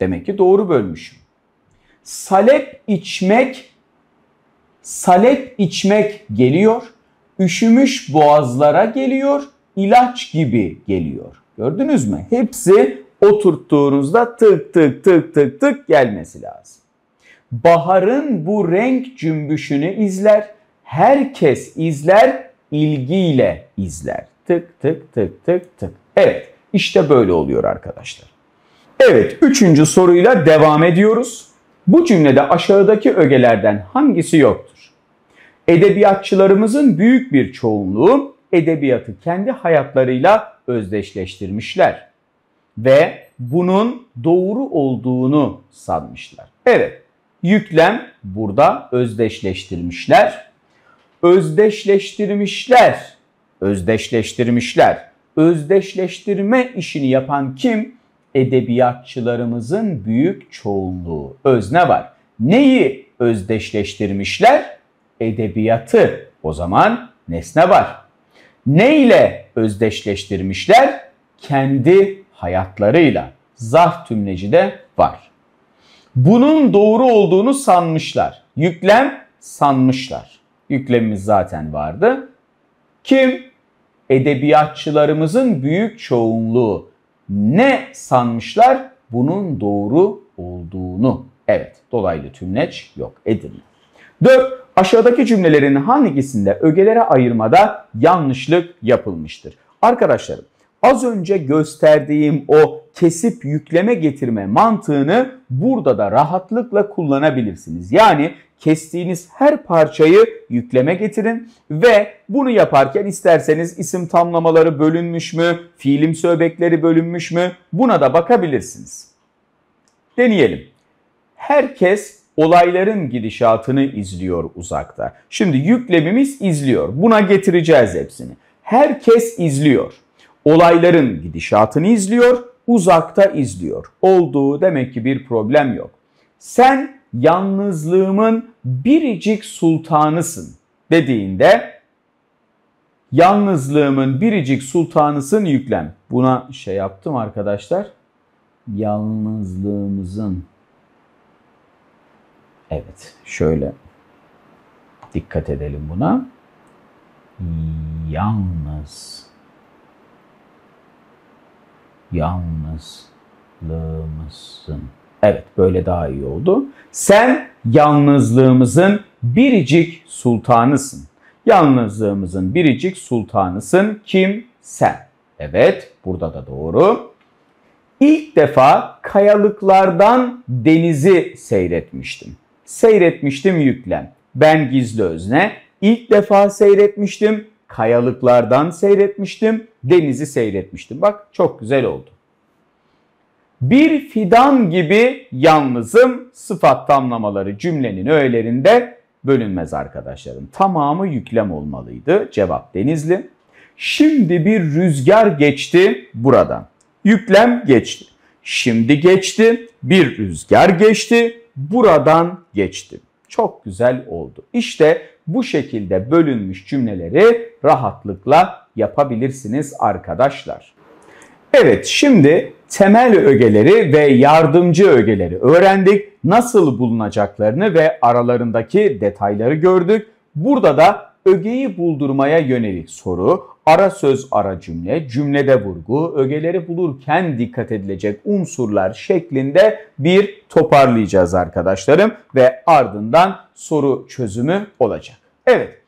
Demek ki doğru bölmüşüm. Salep içmek, salep içmek geliyor, üşümüş boğazlara geliyor, ilaç gibi geliyor. Gördünüz mü? Hepsi oturttuğunuzda tık tık tık tık tık gelmesi lazım baharın bu renk cümbüşünü izler. Herkes izler, ilgiyle izler. Tık tık tık tık tık. Evet, işte böyle oluyor arkadaşlar. Evet, üçüncü soruyla devam ediyoruz. Bu cümlede aşağıdaki ögelerden hangisi yoktur? Edebiyatçılarımızın büyük bir çoğunluğu edebiyatı kendi hayatlarıyla özdeşleştirmişler ve bunun doğru olduğunu sanmışlar. Evet, yüklem burada özdeşleştirmişler. Özdeşleştirmişler. Özdeşleştirmişler. Özdeşleştirme işini yapan kim? Edebiyatçılarımızın büyük çoğunluğu. Özne var. Neyi özdeşleştirmişler? Edebiyatı. O zaman nesne var. Neyle özdeşleştirmişler? Kendi hayatlarıyla. Zarf tümleci de var. Bunun doğru olduğunu sanmışlar. Yüklem sanmışlar. Yüklemimiz zaten vardı. Kim? Edebiyatçılarımızın büyük çoğunluğu ne sanmışlar? Bunun doğru olduğunu. Evet, dolaylı tümleç yok. Edirne. 4. Aşağıdaki cümlelerin hangisinde ögelere ayırmada yanlışlık yapılmıştır? Arkadaşlarım Az önce gösterdiğim o kesip yükleme getirme mantığını burada da rahatlıkla kullanabilirsiniz. Yani kestiğiniz her parçayı yükleme getirin ve bunu yaparken isterseniz isim tamlamaları bölünmüş mü, fiilimsi öbekleri bölünmüş mü buna da bakabilirsiniz. Deneyelim. Herkes olayların gidişatını izliyor uzakta. Şimdi yüklemimiz izliyor. Buna getireceğiz hepsini. Herkes izliyor olayların gidişatını izliyor, uzakta izliyor. Olduğu demek ki bir problem yok. Sen yalnızlığımın biricik sultanısın dediğinde yalnızlığımın biricik sultanısın yüklem. Buna şey yaptım arkadaşlar. Yalnızlığımızın Evet, şöyle dikkat edelim buna. Yalnız yalnızlığımızın. Evet böyle daha iyi oldu. Sen yalnızlığımızın biricik sultanısın. Yalnızlığımızın biricik sultanısın kim? Sen. Evet burada da doğru. İlk defa kayalıklardan denizi seyretmiştim. Seyretmiştim yüklem. Ben gizli özne. İlk defa seyretmiştim Kayalıklardan seyretmiştim, denizi seyretmiştim. Bak çok güzel oldu. Bir fidan gibi yalnızım sıfat tamlamaları cümlenin öğelerinde bölünmez arkadaşlarım. Tamamı yüklem olmalıydı. Cevap Denizli. Şimdi bir rüzgar geçti buradan. Yüklem geçti. Şimdi geçti. Bir rüzgar geçti. Buradan geçti. Çok güzel oldu. İşte bu şekilde bölünmüş cümleleri rahatlıkla yapabilirsiniz arkadaşlar. Evet şimdi temel ögeleri ve yardımcı ögeleri öğrendik. Nasıl bulunacaklarını ve aralarındaki detayları gördük. Burada da ögeyi buldurmaya yönelik soru, ara söz ara cümle, cümlede vurgu, ögeleri bulurken dikkat edilecek unsurlar şeklinde bir toparlayacağız arkadaşlarım ve ardından soru çözümü olacak. Evet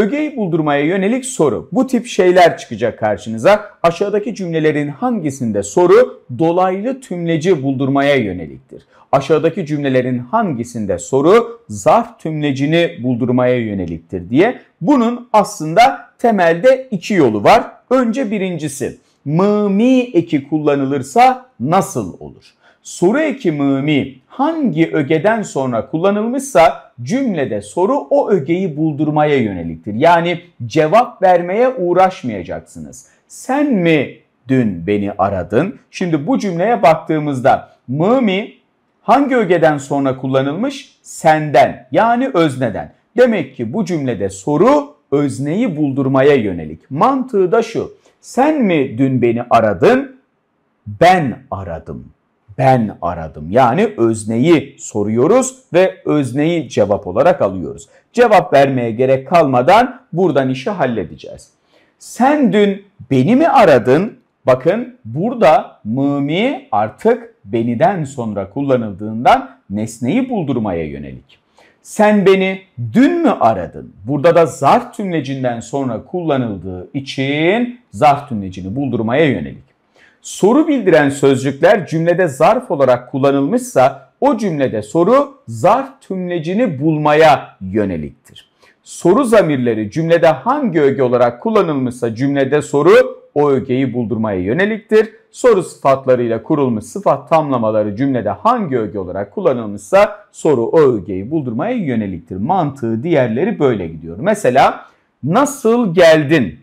ögeyi buldurmaya yönelik soru. Bu tip şeyler çıkacak karşınıza. Aşağıdaki cümlelerin hangisinde soru dolaylı tümleci buldurmaya yöneliktir? Aşağıdaki cümlelerin hangisinde soru zarf tümlecini buldurmaya yöneliktir diye. Bunun aslında temelde iki yolu var. Önce birincisi mı mi eki kullanılırsa nasıl olur? soru eki mımi hangi ögeden sonra kullanılmışsa cümlede soru o ögeyi buldurmaya yöneliktir. Yani cevap vermeye uğraşmayacaksınız. Sen mi dün beni aradın? Şimdi bu cümleye baktığımızda mımi hangi ögeden sonra kullanılmış? Senden yani özneden. Demek ki bu cümlede soru özneyi buldurmaya yönelik. Mantığı da şu. Sen mi dün beni aradın? Ben aradım ben aradım. Yani özneyi soruyoruz ve özneyi cevap olarak alıyoruz. Cevap vermeye gerek kalmadan buradan işi halledeceğiz. Sen dün beni mi aradın? Bakın burada mımi artık beniden sonra kullanıldığından nesneyi buldurmaya yönelik. Sen beni dün mü aradın? Burada da zarf tümlecinden sonra kullanıldığı için zarf tümlecini buldurmaya yönelik soru bildiren sözcükler cümlede zarf olarak kullanılmışsa o cümlede soru zarf tümlecini bulmaya yöneliktir. Soru zamirleri cümlede hangi öge olarak kullanılmışsa cümlede soru o ögeyi buldurmaya yöneliktir. Soru sıfatlarıyla kurulmuş sıfat tamlamaları cümlede hangi öge olarak kullanılmışsa soru o ögeyi buldurmaya yöneliktir. Mantığı diğerleri böyle gidiyor. Mesela nasıl geldin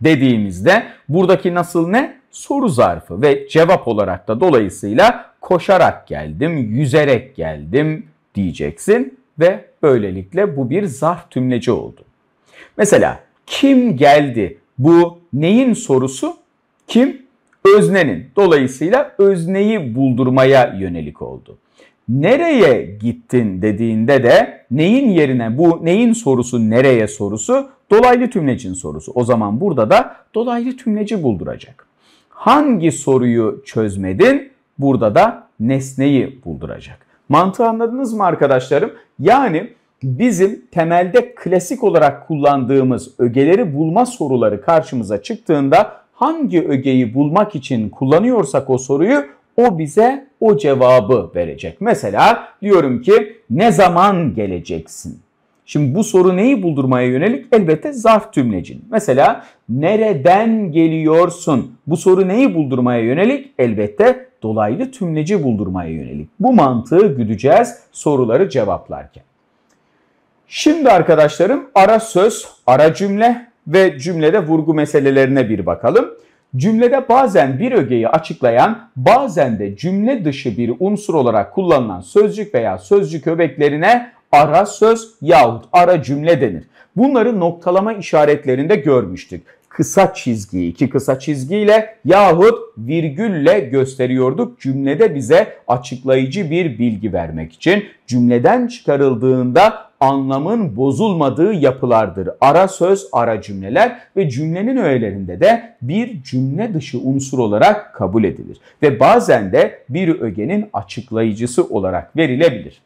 dediğimizde buradaki nasıl ne? soru zarfı ve cevap olarak da dolayısıyla koşarak geldim, yüzerek geldim diyeceksin ve böylelikle bu bir zarf tümleci oldu. Mesela kim geldi? Bu neyin sorusu? Kim? Öznenin. Dolayısıyla özneyi buldurmaya yönelik oldu. Nereye gittin dediğinde de neyin yerine bu neyin sorusu nereye sorusu dolaylı tümlecin sorusu. O zaman burada da dolaylı tümleci bulduracak hangi soruyu çözmedin? Burada da nesneyi bulduracak. Mantığı anladınız mı arkadaşlarım? Yani bizim temelde klasik olarak kullandığımız ögeleri bulma soruları karşımıza çıktığında hangi ögeyi bulmak için kullanıyorsak o soruyu o bize o cevabı verecek. Mesela diyorum ki ne zaman geleceksin? Şimdi bu soru neyi buldurmaya yönelik? Elbette zarf tümlecin. Mesela nereden geliyorsun? Bu soru neyi buldurmaya yönelik? Elbette dolaylı tümleci buldurmaya yönelik. Bu mantığı güdeceğiz soruları cevaplarken. Şimdi arkadaşlarım ara söz, ara cümle ve cümlede vurgu meselelerine bir bakalım. Cümlede bazen bir ögeyi açıklayan, bazen de cümle dışı bir unsur olarak kullanılan sözcük veya sözcük öbeklerine ara söz yahut ara cümle denir. Bunları noktalama işaretlerinde görmüştük. Kısa çizgi iki kısa çizgiyle yahut virgülle gösteriyorduk cümlede bize açıklayıcı bir bilgi vermek için. Cümleden çıkarıldığında anlamın bozulmadığı yapılardır. Ara söz, ara cümleler ve cümlenin öğelerinde de bir cümle dışı unsur olarak kabul edilir ve bazen de bir ögenin açıklayıcısı olarak verilebilir.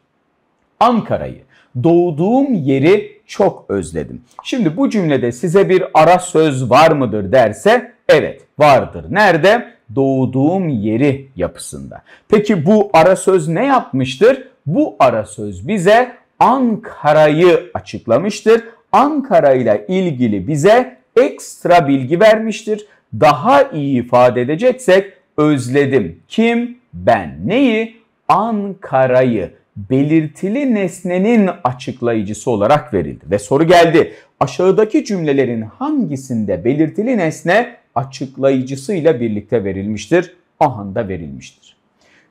Ankara'yı, doğduğum yeri çok özledim. Şimdi bu cümlede size bir ara söz var mıdır derse evet vardır. Nerede? Doğduğum yeri yapısında. Peki bu ara söz ne yapmıştır? Bu ara söz bize Ankara'yı açıklamıştır. Ankara ile ilgili bize ekstra bilgi vermiştir. Daha iyi ifade edeceksek özledim. Kim? Ben. Neyi? Ankara'yı belirtili nesnenin açıklayıcısı olarak verildi. Ve soru geldi. Aşağıdaki cümlelerin hangisinde belirtili nesne açıklayıcısıyla birlikte verilmiştir? Ahanda verilmiştir.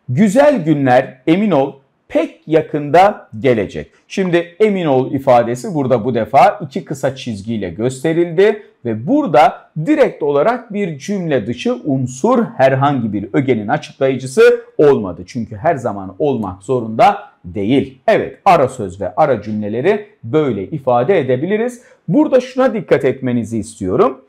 Güzel günler emin ol pek yakında gelecek. Şimdi emin ol ifadesi burada bu defa iki kısa çizgiyle gösterildi ve burada direkt olarak bir cümle dışı unsur herhangi bir ögenin açıklayıcısı olmadı. Çünkü her zaman olmak zorunda değil. Evet ara söz ve ara cümleleri böyle ifade edebiliriz. Burada şuna dikkat etmenizi istiyorum.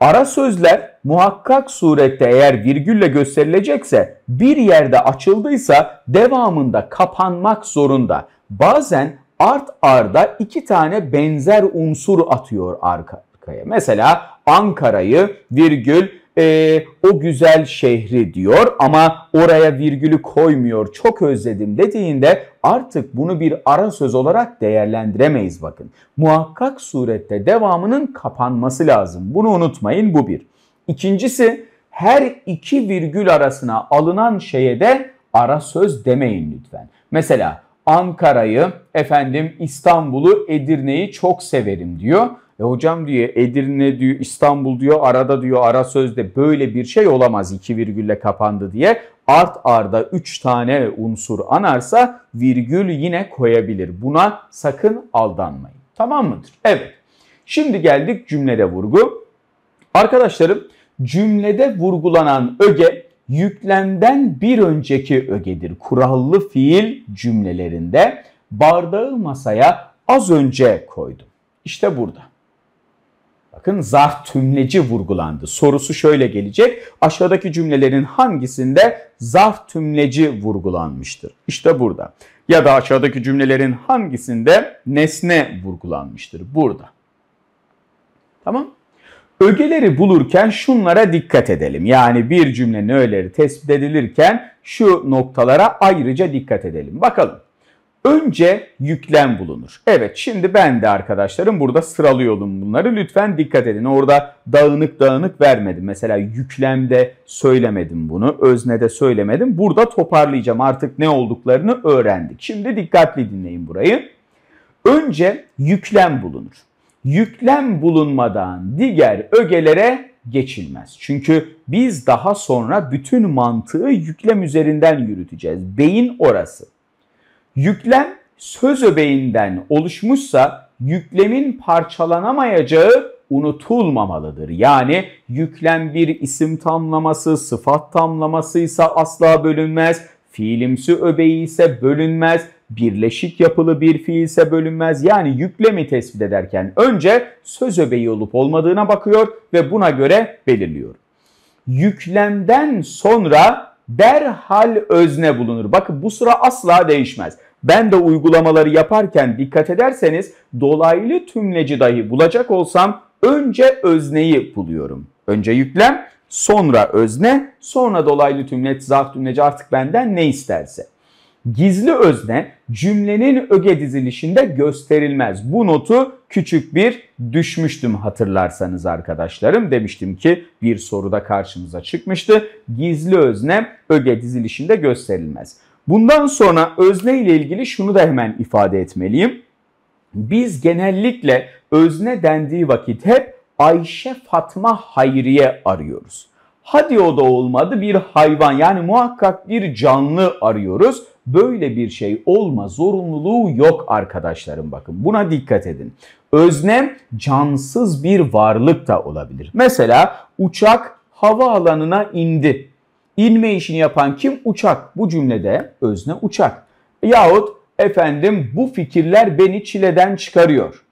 Ara sözler muhakkak surette eğer virgülle gösterilecekse bir yerde açıldıysa devamında kapanmak zorunda. Bazen art arda iki tane benzer unsur atıyor arkaya. Mesela Ankara'yı virgül e, o güzel şehri diyor ama oraya virgülü koymuyor. Çok özledim dediğinde artık bunu bir ara söz olarak değerlendiremeyiz bakın. Muhakkak surette devamının kapanması lazım. Bunu unutmayın bu bir. İkincisi her iki virgül arasına alınan şeye de ara söz demeyin lütfen. Mesela Ankara'yı, efendim İstanbul'u, Edirne'yi çok severim diyor. E hocam diyor Edirne diyor İstanbul diyor arada diyor ara sözde böyle bir şey olamaz iki virgülle kapandı diye art arda üç tane unsur anarsa virgül yine koyabilir. Buna sakın aldanmayın. Tamam mıdır? Evet. Şimdi geldik cümlede vurgu. Arkadaşlarım cümlede vurgulanan öge yüklemden bir önceki ögedir. Kurallı fiil cümlelerinde bardağı masaya az önce koydum. İşte burada. Bakın zarf tümleci vurgulandı. Sorusu şöyle gelecek. Aşağıdaki cümlelerin hangisinde zarf tümleci vurgulanmıştır? İşte burada. Ya da aşağıdaki cümlelerin hangisinde nesne vurgulanmıştır? Burada. Tamam? Ögeleri bulurken şunlara dikkat edelim. Yani bir cümlenin öğeleri tespit edilirken şu noktalara ayrıca dikkat edelim. Bakalım. Önce yüklem bulunur. Evet şimdi ben de arkadaşlarım burada sıralıyorum bunları. Lütfen dikkat edin. Orada dağınık dağınık vermedim. Mesela yüklemde söylemedim bunu. Öznede söylemedim. Burada toparlayacağım. Artık ne olduklarını öğrendik. Şimdi dikkatli dinleyin burayı. Önce yüklem bulunur yüklem bulunmadan diğer ögelere geçilmez. Çünkü biz daha sonra bütün mantığı yüklem üzerinden yürüteceğiz. Beyin orası. Yüklem söz öbeğinden oluşmuşsa yüklemin parçalanamayacağı unutulmamalıdır. Yani yüklem bir isim tamlaması, sıfat tamlaması ise asla bölünmez. Fiilimsi öbeği ise bölünmez birleşik yapılı bir fiilse bölünmez. Yani yüklemi tespit ederken önce söz öbeği olup olmadığına bakıyor ve buna göre belirliyor. Yüklemden sonra derhal özne bulunur. Bakın bu sıra asla değişmez. Ben de uygulamaları yaparken dikkat ederseniz dolaylı tümleci dahi bulacak olsam önce özneyi buluyorum. Önce yüklem, sonra özne, sonra dolaylı tümleç, zarf tümleci artık benden ne isterse. Gizli özne cümlenin öge dizilişinde gösterilmez. Bu notu küçük bir düşmüştüm hatırlarsanız arkadaşlarım. Demiştim ki bir soruda karşımıza çıkmıştı. Gizli özne öge dizilişinde gösterilmez. Bundan sonra özne ile ilgili şunu da hemen ifade etmeliyim. Biz genellikle özne dendiği vakit hep Ayşe Fatma Hayriye arıyoruz. Hadi o da olmadı bir hayvan yani muhakkak bir canlı arıyoruz. Böyle bir şey olma zorunluluğu yok arkadaşlarım bakın. Buna dikkat edin. Öznem cansız bir varlık da olabilir. Mesela uçak havaalanına indi. İnme işini yapan kim? Uçak. Bu cümlede özne uçak. Yahut efendim bu fikirler beni çileden çıkarıyor.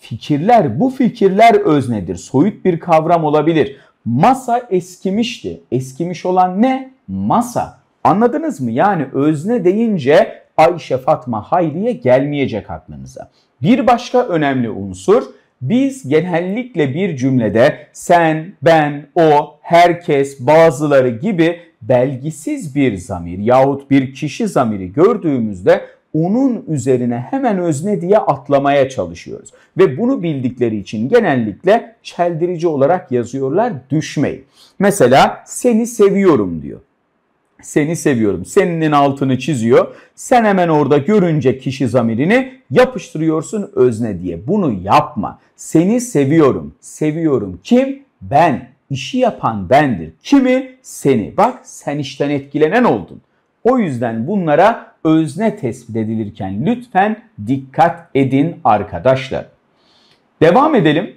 Fikirler, bu fikirler öznedir. Soyut bir kavram olabilir. Masa eskimişti. Eskimiş olan ne? Masa. Anladınız mı? Yani özne deyince Ayşe, Fatma, Hayriye gelmeyecek aklınıza. Bir başka önemli unsur biz genellikle bir cümlede sen, ben, o, herkes, bazıları gibi belgisiz bir zamir yahut bir kişi zamiri gördüğümüzde onun üzerine hemen özne diye atlamaya çalışıyoruz. Ve bunu bildikleri için genellikle çeldirici olarak yazıyorlar düşmeyin. Mesela seni seviyorum diyor seni seviyorum. Seninin altını çiziyor. Sen hemen orada görünce kişi zamirini yapıştırıyorsun özne diye. Bunu yapma. Seni seviyorum. Seviyorum kim? Ben. İşi yapan bendir. Kimi? Seni. Bak sen işten etkilenen oldun. O yüzden bunlara özne tespit edilirken lütfen dikkat edin arkadaşlar. Devam edelim.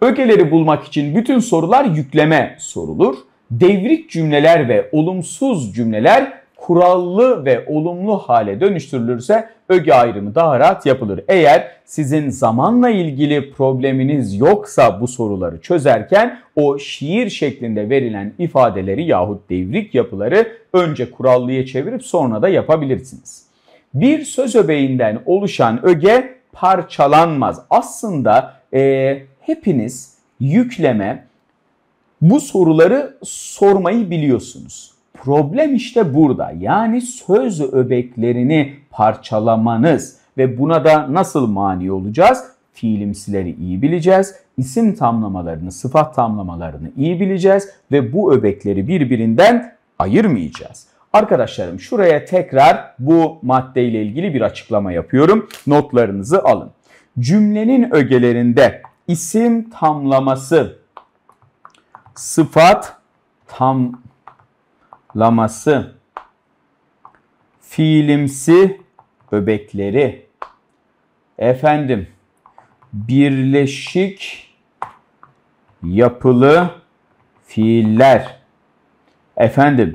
Ögeleri bulmak için bütün sorular yükleme sorulur devrik cümleler ve olumsuz cümleler kurallı ve olumlu hale dönüştürülürse öge ayrımı daha rahat yapılır. Eğer sizin zamanla ilgili probleminiz yoksa bu soruları çözerken o şiir şeklinde verilen ifadeleri yahut devrik yapıları önce kurallıya çevirip sonra da yapabilirsiniz. Bir söz öbeğinden oluşan öge parçalanmaz. Aslında e, hepiniz yükleme, bu soruları sormayı biliyorsunuz. Problem işte burada. Yani söz öbeklerini parçalamanız ve buna da nasıl mani olacağız? Fiilimsileri iyi bileceğiz, isim tamlamalarını, sıfat tamlamalarını iyi bileceğiz ve bu öbekleri birbirinden ayırmayacağız. Arkadaşlarım şuraya tekrar bu maddeyle ilgili bir açıklama yapıyorum. Notlarınızı alın. Cümlenin ögelerinde isim tamlaması sıfat tamlaması, fiilimsi öbekleri, efendim birleşik yapılı fiiller, efendim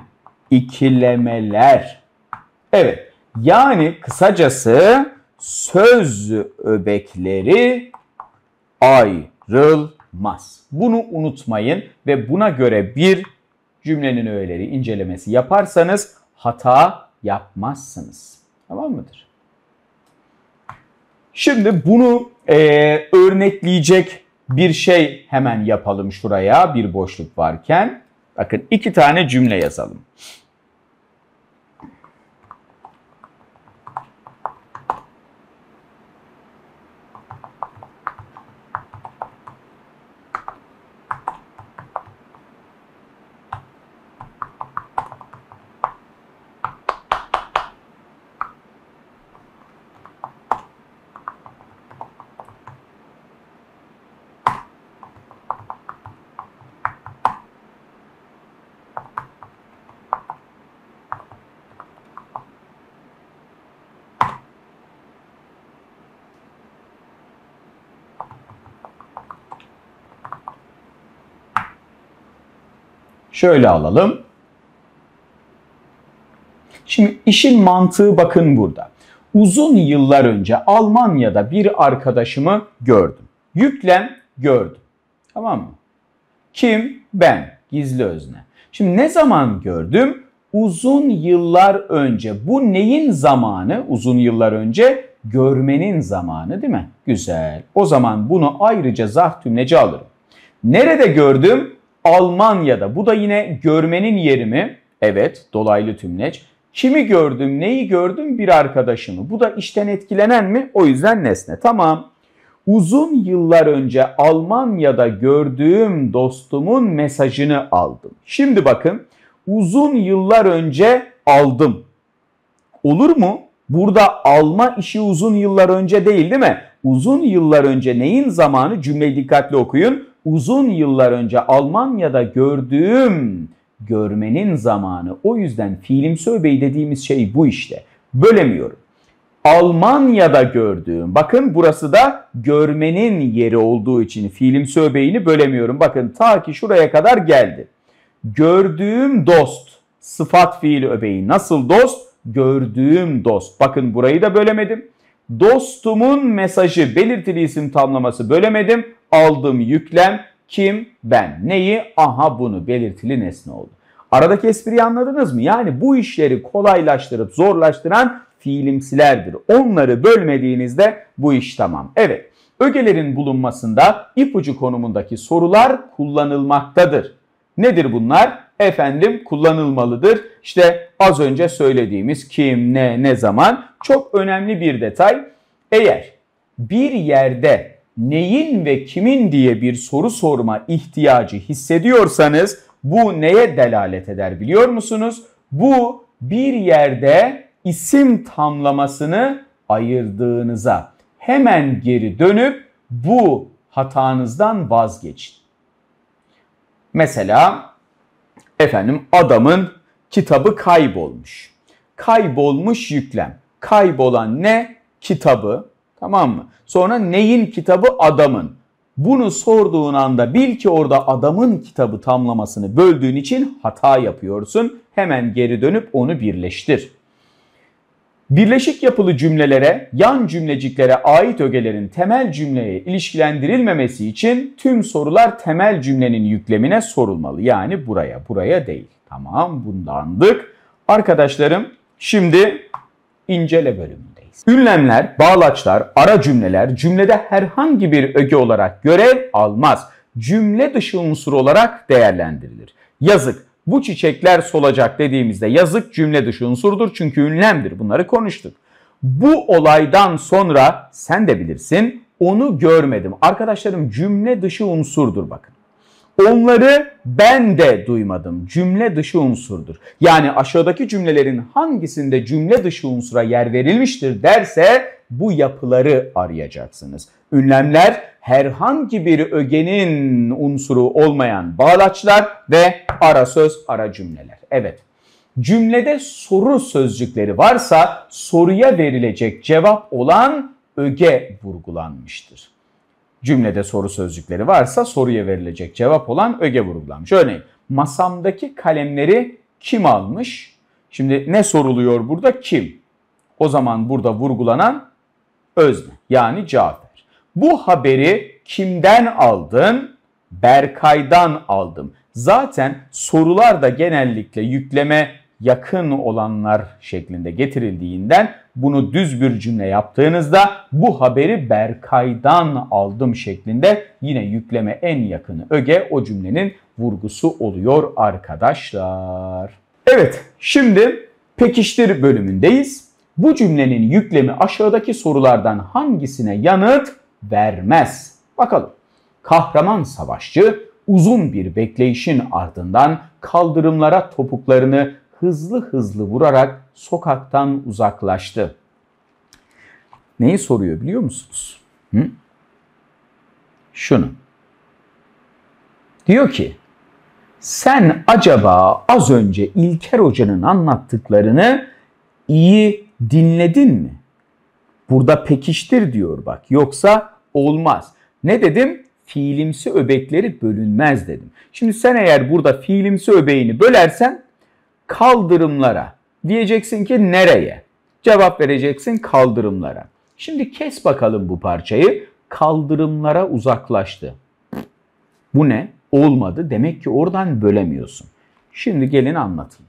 ikilemeler. Evet yani kısacası söz öbekleri ayrıl yapmaz. Bunu unutmayın ve buna göre bir cümlenin öğeleri incelemesi yaparsanız hata yapmazsınız. Tamam mıdır? Şimdi bunu e, örnekleyecek bir şey hemen yapalım şuraya bir boşluk varken. Bakın iki tane cümle yazalım. Şöyle alalım. Şimdi işin mantığı bakın burada. Uzun yıllar önce Almanya'da bir arkadaşımı gördüm. Yüklem gördüm. Tamam mı? Kim? Ben. Gizli özne. Şimdi ne zaman gördüm? Uzun yıllar önce. Bu neyin zamanı? Uzun yıllar önce görmenin zamanı değil mi? Güzel. O zaman bunu ayrıca zarf tümleci alırım. Nerede gördüm? Almanya'da. Bu da yine görmenin yeri mi? Evet, dolaylı tümleç. Kimi gördüm, neyi gördüm? Bir arkadaşımı. Bu da işten etkilenen mi? O yüzden nesne. Tamam. Uzun yıllar önce Almanya'da gördüğüm dostumun mesajını aldım. Şimdi bakın. Uzun yıllar önce aldım. Olur mu? Burada alma işi uzun yıllar önce değil değil mi? Uzun yıllar önce neyin zamanı? Cümleyi dikkatli okuyun uzun yıllar önce Almanya'da gördüğüm görmenin zamanı. O yüzden fiilimsi söbeği dediğimiz şey bu işte. Bölemiyorum. Almanya'da gördüğüm, bakın burası da görmenin yeri olduğu için fiilimsi söbeğini bölemiyorum. Bakın ta ki şuraya kadar geldi. Gördüğüm dost, sıfat fiil öbeği. Nasıl dost? Gördüğüm dost. Bakın burayı da bölemedim. Dostumun mesajı belirtili isim tamlaması bölemedim aldığım yüklem kim? Ben. Neyi? Aha bunu belirtili nesne oldu. Aradaki espriyi anladınız mı? Yani bu işleri kolaylaştırıp zorlaştıran fiilimsilerdir. Onları bölmediğinizde bu iş tamam. Evet, ögelerin bulunmasında ipucu konumundaki sorular kullanılmaktadır. Nedir bunlar? Efendim kullanılmalıdır. İşte az önce söylediğimiz kim, ne, ne zaman çok önemli bir detay. Eğer bir yerde neyin ve kimin diye bir soru sorma ihtiyacı hissediyorsanız bu neye delalet eder biliyor musunuz? Bu bir yerde isim tamlamasını ayırdığınıza hemen geri dönüp bu hatanızdan vazgeçin. Mesela efendim adamın kitabı kaybolmuş. Kaybolmuş yüklem. Kaybolan ne? Kitabı Tamam mı? Sonra neyin kitabı? Adamın. Bunu sorduğun anda bil ki orada adamın kitabı tamlamasını böldüğün için hata yapıyorsun. Hemen geri dönüp onu birleştir. Birleşik yapılı cümlelere, yan cümleciklere ait ögelerin temel cümleye ilişkilendirilmemesi için tüm sorular temel cümlenin yüklemine sorulmalı. Yani buraya, buraya değil. Tamam bundandık. Arkadaşlarım şimdi incele bölümü zorundayız. Ünlemler, bağlaçlar, ara cümleler cümlede herhangi bir öge olarak görev almaz. Cümle dışı unsur olarak değerlendirilir. Yazık bu çiçekler solacak dediğimizde yazık cümle dışı unsurdur çünkü ünlemdir. Bunları konuştuk. Bu olaydan sonra sen de bilirsin onu görmedim. Arkadaşlarım cümle dışı unsurdur bakın. Onları ben de duymadım. Cümle dışı unsurdur. Yani aşağıdaki cümlelerin hangisinde cümle dışı unsura yer verilmiştir derse bu yapıları arayacaksınız. Ünlemler herhangi bir ögenin unsuru olmayan bağlaçlar ve ara söz ara cümleler. Evet. Cümlede soru sözcükleri varsa soruya verilecek cevap olan öge vurgulanmıştır cümlede soru sözcükleri varsa soruya verilecek cevap olan öge vurgulanmış. Örneğin masamdaki kalemleri kim almış? Şimdi ne soruluyor burada? Kim? O zaman burada vurgulanan özne yani Cafer. Bu haberi kimden aldın? Berkay'dan aldım. Zaten sorularda genellikle yükleme yakın olanlar şeklinde getirildiğinden bunu düz bir cümle yaptığınızda bu haberi Berkay'dan aldım şeklinde yine yükleme en yakını öge o cümlenin vurgusu oluyor arkadaşlar. Evet şimdi pekiştir bölümündeyiz. Bu cümlenin yüklemi aşağıdaki sorulardan hangisine yanıt vermez? Bakalım. Kahraman savaşçı uzun bir bekleyişin ardından kaldırımlara topuklarını hızlı hızlı vurarak sokaktan uzaklaştı. Neyi soruyor biliyor musunuz? Hı? Şunu. Diyor ki sen acaba az önce İlker Hoca'nın anlattıklarını iyi dinledin mi? Burada pekiştir diyor bak. Yoksa olmaz. Ne dedim? Fiilimsi öbekleri bölünmez dedim. Şimdi sen eğer burada fiilimsi öbeğini bölersen kaldırımlara. Diyeceksin ki nereye? Cevap vereceksin kaldırımlara. Şimdi kes bakalım bu parçayı. Kaldırımlara uzaklaştı. Bu ne? Olmadı. Demek ki oradan bölemiyorsun. Şimdi gelin anlatın.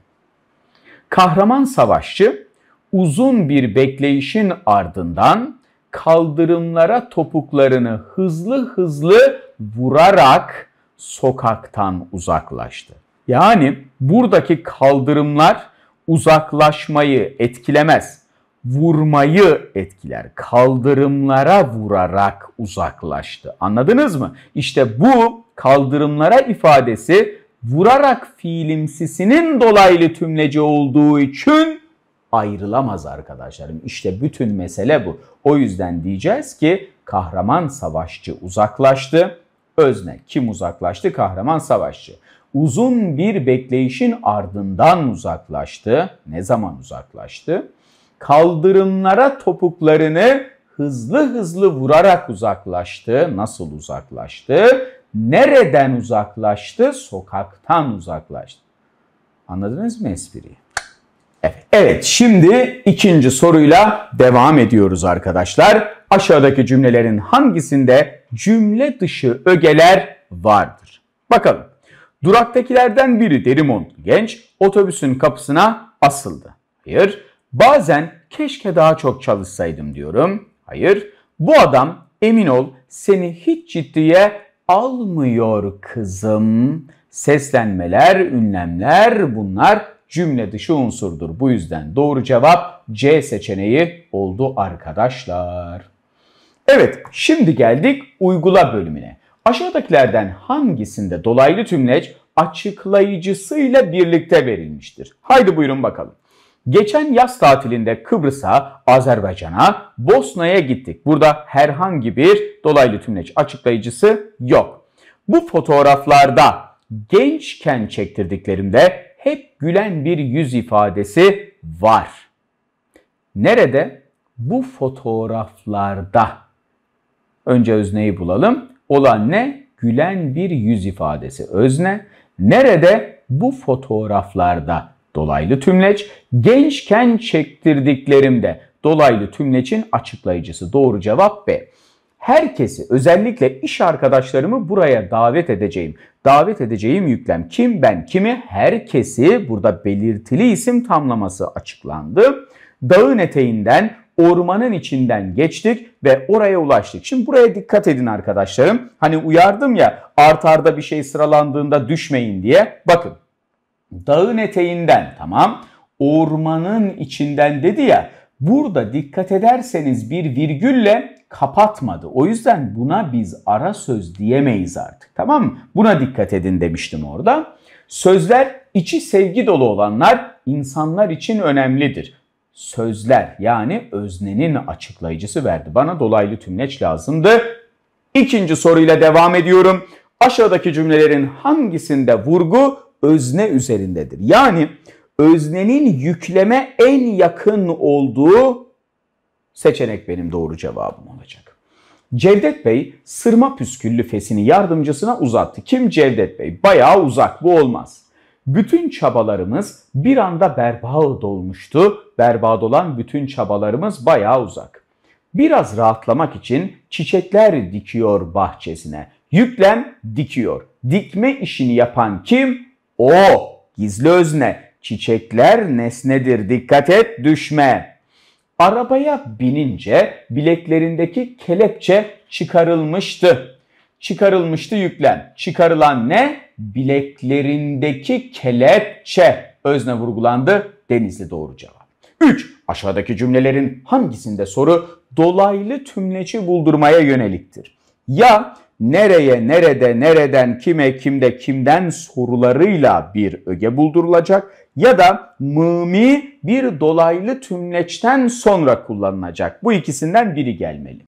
Kahraman savaşçı uzun bir bekleyişin ardından kaldırımlara topuklarını hızlı hızlı vurarak sokaktan uzaklaştı. Yani buradaki kaldırımlar uzaklaşmayı etkilemez. Vurmayı etkiler. Kaldırımlara vurarak uzaklaştı. Anladınız mı? İşte bu kaldırımlara ifadesi vurarak fiilimsisinin dolaylı tümleci olduğu için ayrılamaz arkadaşlarım. İşte bütün mesele bu. O yüzden diyeceğiz ki kahraman savaşçı uzaklaştı. Özne kim uzaklaştı? Kahraman savaşçı uzun bir bekleyişin ardından uzaklaştı. Ne zaman uzaklaştı? Kaldırımlara topuklarını hızlı hızlı vurarak uzaklaştı. Nasıl uzaklaştı? Nereden uzaklaştı? Sokaktan uzaklaştı. Anladınız mı espriyi? Evet. evet şimdi ikinci soruyla devam ediyoruz arkadaşlar. Aşağıdaki cümlelerin hangisinde cümle dışı ögeler vardır? Bakalım. Duraktakilerden biri Derimont genç otobüsün kapısına asıldı. Hayır, bazen keşke daha çok çalışsaydım diyorum. Hayır, bu adam emin ol seni hiç ciddiye almıyor kızım. Seslenmeler, ünlemler bunlar cümle dışı unsurdur. Bu yüzden doğru cevap C seçeneği oldu arkadaşlar. Evet şimdi geldik uygula bölümüne. Aşağıdakilerden hangisinde dolaylı tümleç açıklayıcısıyla birlikte verilmiştir? Haydi buyurun bakalım. Geçen yaz tatilinde Kıbrıs'a, Azerbaycan'a, Bosna'ya gittik. Burada herhangi bir dolaylı tümleç açıklayıcısı yok. Bu fotoğraflarda gençken çektirdiklerimde hep gülen bir yüz ifadesi var. Nerede? Bu fotoğraflarda. Önce özneyi bulalım olan ne? Gülen bir yüz ifadesi özne. Nerede? Bu fotoğraflarda dolaylı tümleç. Gençken çektirdiklerimde dolaylı tümleçin açıklayıcısı. Doğru cevap B. Herkesi özellikle iş arkadaşlarımı buraya davet edeceğim. Davet edeceğim yüklem kim ben kimi herkesi burada belirtili isim tamlaması açıklandı. Dağın eteğinden ormanın içinden geçtik ve oraya ulaştık. Şimdi buraya dikkat edin arkadaşlarım. Hani uyardım ya artarda bir şey sıralandığında düşmeyin diye. Bakın dağın eteğinden tamam ormanın içinden dedi ya burada dikkat ederseniz bir virgülle kapatmadı. O yüzden buna biz ara söz diyemeyiz artık. Tamam mı? Buna dikkat edin demiştim orada. Sözler içi sevgi dolu olanlar insanlar için önemlidir sözler yani öznenin açıklayıcısı verdi. Bana dolaylı tümleç lazımdı. İkinci soruyla devam ediyorum. Aşağıdaki cümlelerin hangisinde vurgu özne üzerindedir? Yani öznenin yükleme en yakın olduğu seçenek benim doğru cevabım olacak. Cevdet Bey sırma püsküllü fesini yardımcısına uzattı. Kim Cevdet Bey? Bayağı uzak bu olmaz bütün çabalarımız bir anda berbat olmuştu. Berbat olan bütün çabalarımız bayağı uzak. Biraz rahatlamak için çiçekler dikiyor bahçesine. Yüklem dikiyor. Dikme işini yapan kim? O gizli özne. Çiçekler nesnedir. Dikkat et düşme. Arabaya binince bileklerindeki kelepçe çıkarılmıştı çıkarılmıştı yüklen. Çıkarılan ne? Bileklerindeki kelepçe. Özne vurgulandı. Denizli doğru cevap. 3. Aşağıdaki cümlelerin hangisinde soru dolaylı tümleci buldurmaya yöneliktir? Ya nereye, nerede, nereden, kime, kimde, kimden sorularıyla bir öge buldurulacak ya da mımi bir dolaylı tümleçten sonra kullanılacak. Bu ikisinden biri gelmeli.